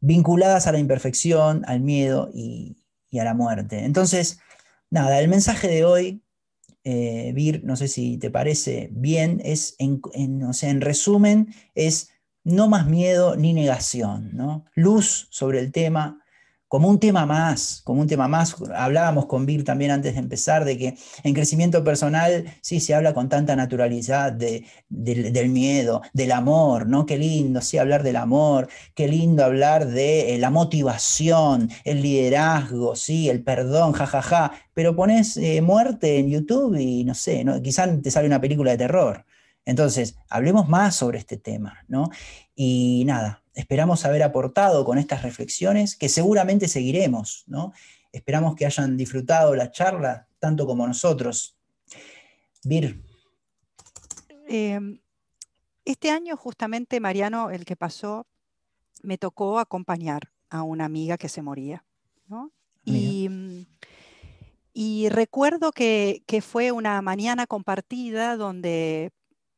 vinculadas a la imperfección, al miedo y, a la muerte. Entonces, nada, el mensaje de hoy, eh, Vir, no sé si te parece bien, es, en, en resumen, es no más miedo ni negación, ¿no? Luz sobre el tema, como un tema más, como un tema más. Hablábamos con Bill también antes de empezar de que en crecimiento personal sí se habla con tanta naturalidad del miedo, del amor, ¿no? Qué lindo, sí, hablar del amor, qué lindo hablar de eh, la motivación, el liderazgo, sí, el perdón, jajaja. Ja, ja. Pero pones eh, muerte en YouTube y no sé, ¿no? quizás te sale una película de terror. Entonces, hablemos más sobre este tema, ¿no? Y nada, Esperamos haber aportado con estas reflexiones, que seguramente seguiremos, ¿no? Esperamos que hayan disfrutado la charla tanto como nosotros. Vir. Em, este año justamente, Mariano, el que pasó, me tocó acompañar a una amiga que se moría. Y, recuerdo que, que, fue una mañana compartida donde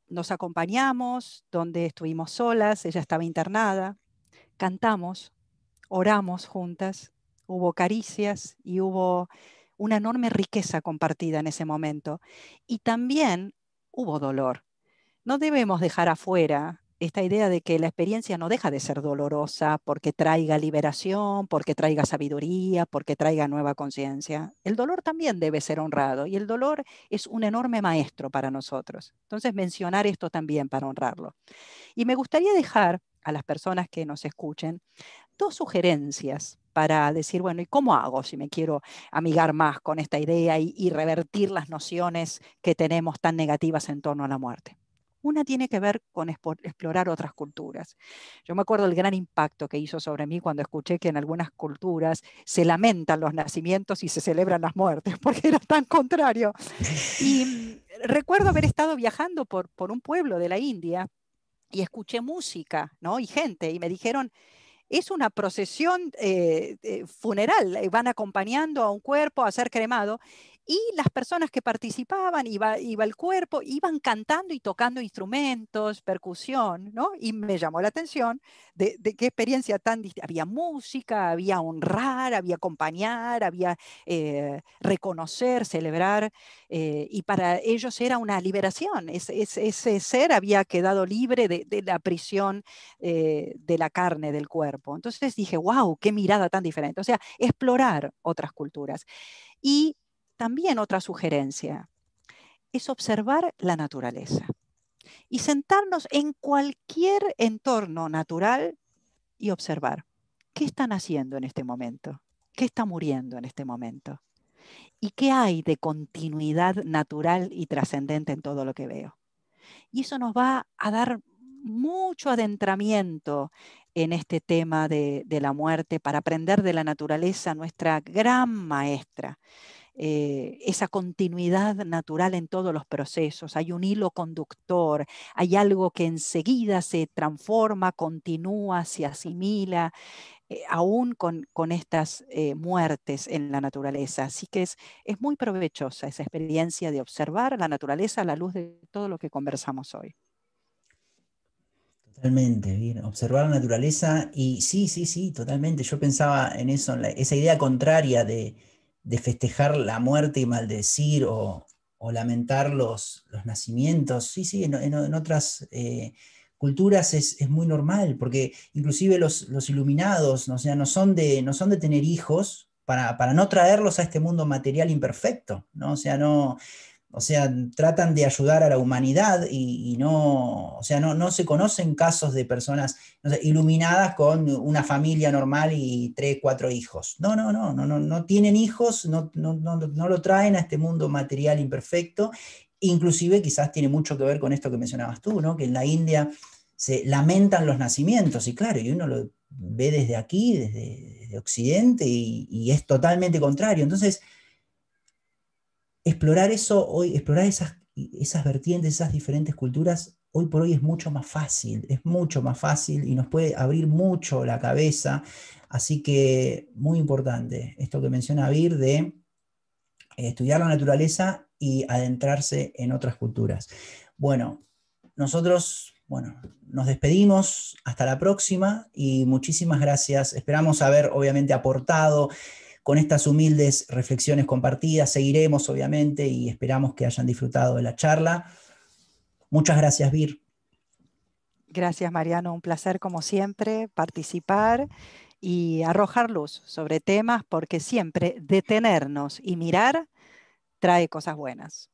nos acompañamos, donde estuvimos solas, ella estaba internada, cantamos, oramos juntas, hubo caricias y hubo una enorme riqueza compartida en ese momento. Y también hubo dolor. No debemos dejar afuera esta idea de que la experiencia no deja de ser dolorosa porque traiga liberación, porque traiga sabiduría, porque traiga nueva conciencia. El dolor también debe ser honrado y el dolor es un enorme maestro para nosotros. Entonces, mencionar esto también para honrarlo. Y me gustaría dejar a las personas que nos escuchen dos sugerencias para decir, bueno, ¿y cómo hago si me quiero amigar más con esta idea y, y revertir las nociones que tenemos tan negativas en torno a la muerte? Una tiene que ver con explorar otras culturas. Yo me acuerdo el gran impacto que hizo sobre mí cuando escuché que en algunas culturas se lamentan los nacimientos y se celebran las muertes, porque era tan contrario. Y mm, recuerdo haber estado viajando por, por un pueblo de la India y escuché música ¿no? y gente y me dijeron, es una procesión eh, eh, funeral, eh, van acompañando a un cuerpo a ser cremado y las personas que participaban, iba, iba el cuerpo, iban cantando y tocando instrumentos, percusión, ¿no? Y me llamó la atención de, qué experiencia tan distinta. Había música, había honrar, había acompañar, había eh, reconocer, celebrar, eh, y para ellos era una liberación. ese ser había quedado libre de, la prisión eh, de la carne, del cuerpo. Entonces dije, wow, qué mirada tan diferente. O sea, explorar otras culturas. Y también otra sugerencia es observar la naturaleza y sentarnos en cualquier entorno natural y observar qué están haciendo en este momento, qué está muriendo en este momento y qué hay de continuidad natural y trascendente en todo lo que veo. Y eso nos va a dar mucho adentramiento en este tema de, de la muerte para aprender de la naturaleza, nuestra gran maestra. Eh, esa continuidad natural en todos los procesos. Hay un hilo conductor, hay algo que enseguida se transforma, continúa, se asimila, eh, aún con, estas eh, muertes en la naturaleza. Así que es, es muy provechosa esa experiencia de observar la naturaleza a la luz de todo lo que conversamos hoy. Totalmente, Observar la naturaleza y sí, sí, sí, totalmente. Yo pensaba en eso, en esa idea contraria de, de festejar la muerte y maldecir o, lamentar los, los, nacimientos. Sí, sí, en, otras eh, culturas es, muy normal, porque inclusive los, los iluminados ¿no? O sea, no, son de, no son de tener hijos para, para, no traerlos a este mundo material imperfecto. ¿no? O sea, no, o sea, tratan de ayudar a la humanidad y, no, o sea, no, se conocen casos de personas iluminadas con una familia normal y tres, cuatro hijos. No, no, no, no, no, no tienen hijos, no, no, lo traen a este mundo material imperfecto. Inclusive quizás tiene mucho que ver con esto que mencionabas tú, ¿no? que en la India se lamentan los nacimientos, y claro, y uno lo ve desde aquí, desde, Occidente, y es totalmente contrario. Entonces, explorar eso hoy, explorar esas, esas vertientes, esas diferentes culturas, hoy por hoy es mucho más fácil, es mucho más fácil y nos puede abrir mucho la cabeza. Así que muy importante esto que menciona Vir de eh, estudiar la naturaleza y adentrarse en otras culturas. Bueno, nosotros, bueno, nos despedimos, hasta la próxima y muchísimas gracias. Esperamos haber obviamente aportado con estas humildes reflexiones compartidas seguiremos, obviamente, y esperamos que hayan disfrutado de la charla. Muchas gracias, Vir. Gracias, Mariano. Un placer, como siempre, participar y arrojar luz sobre temas, porque siempre detenernos y mirar trae cosas buenas.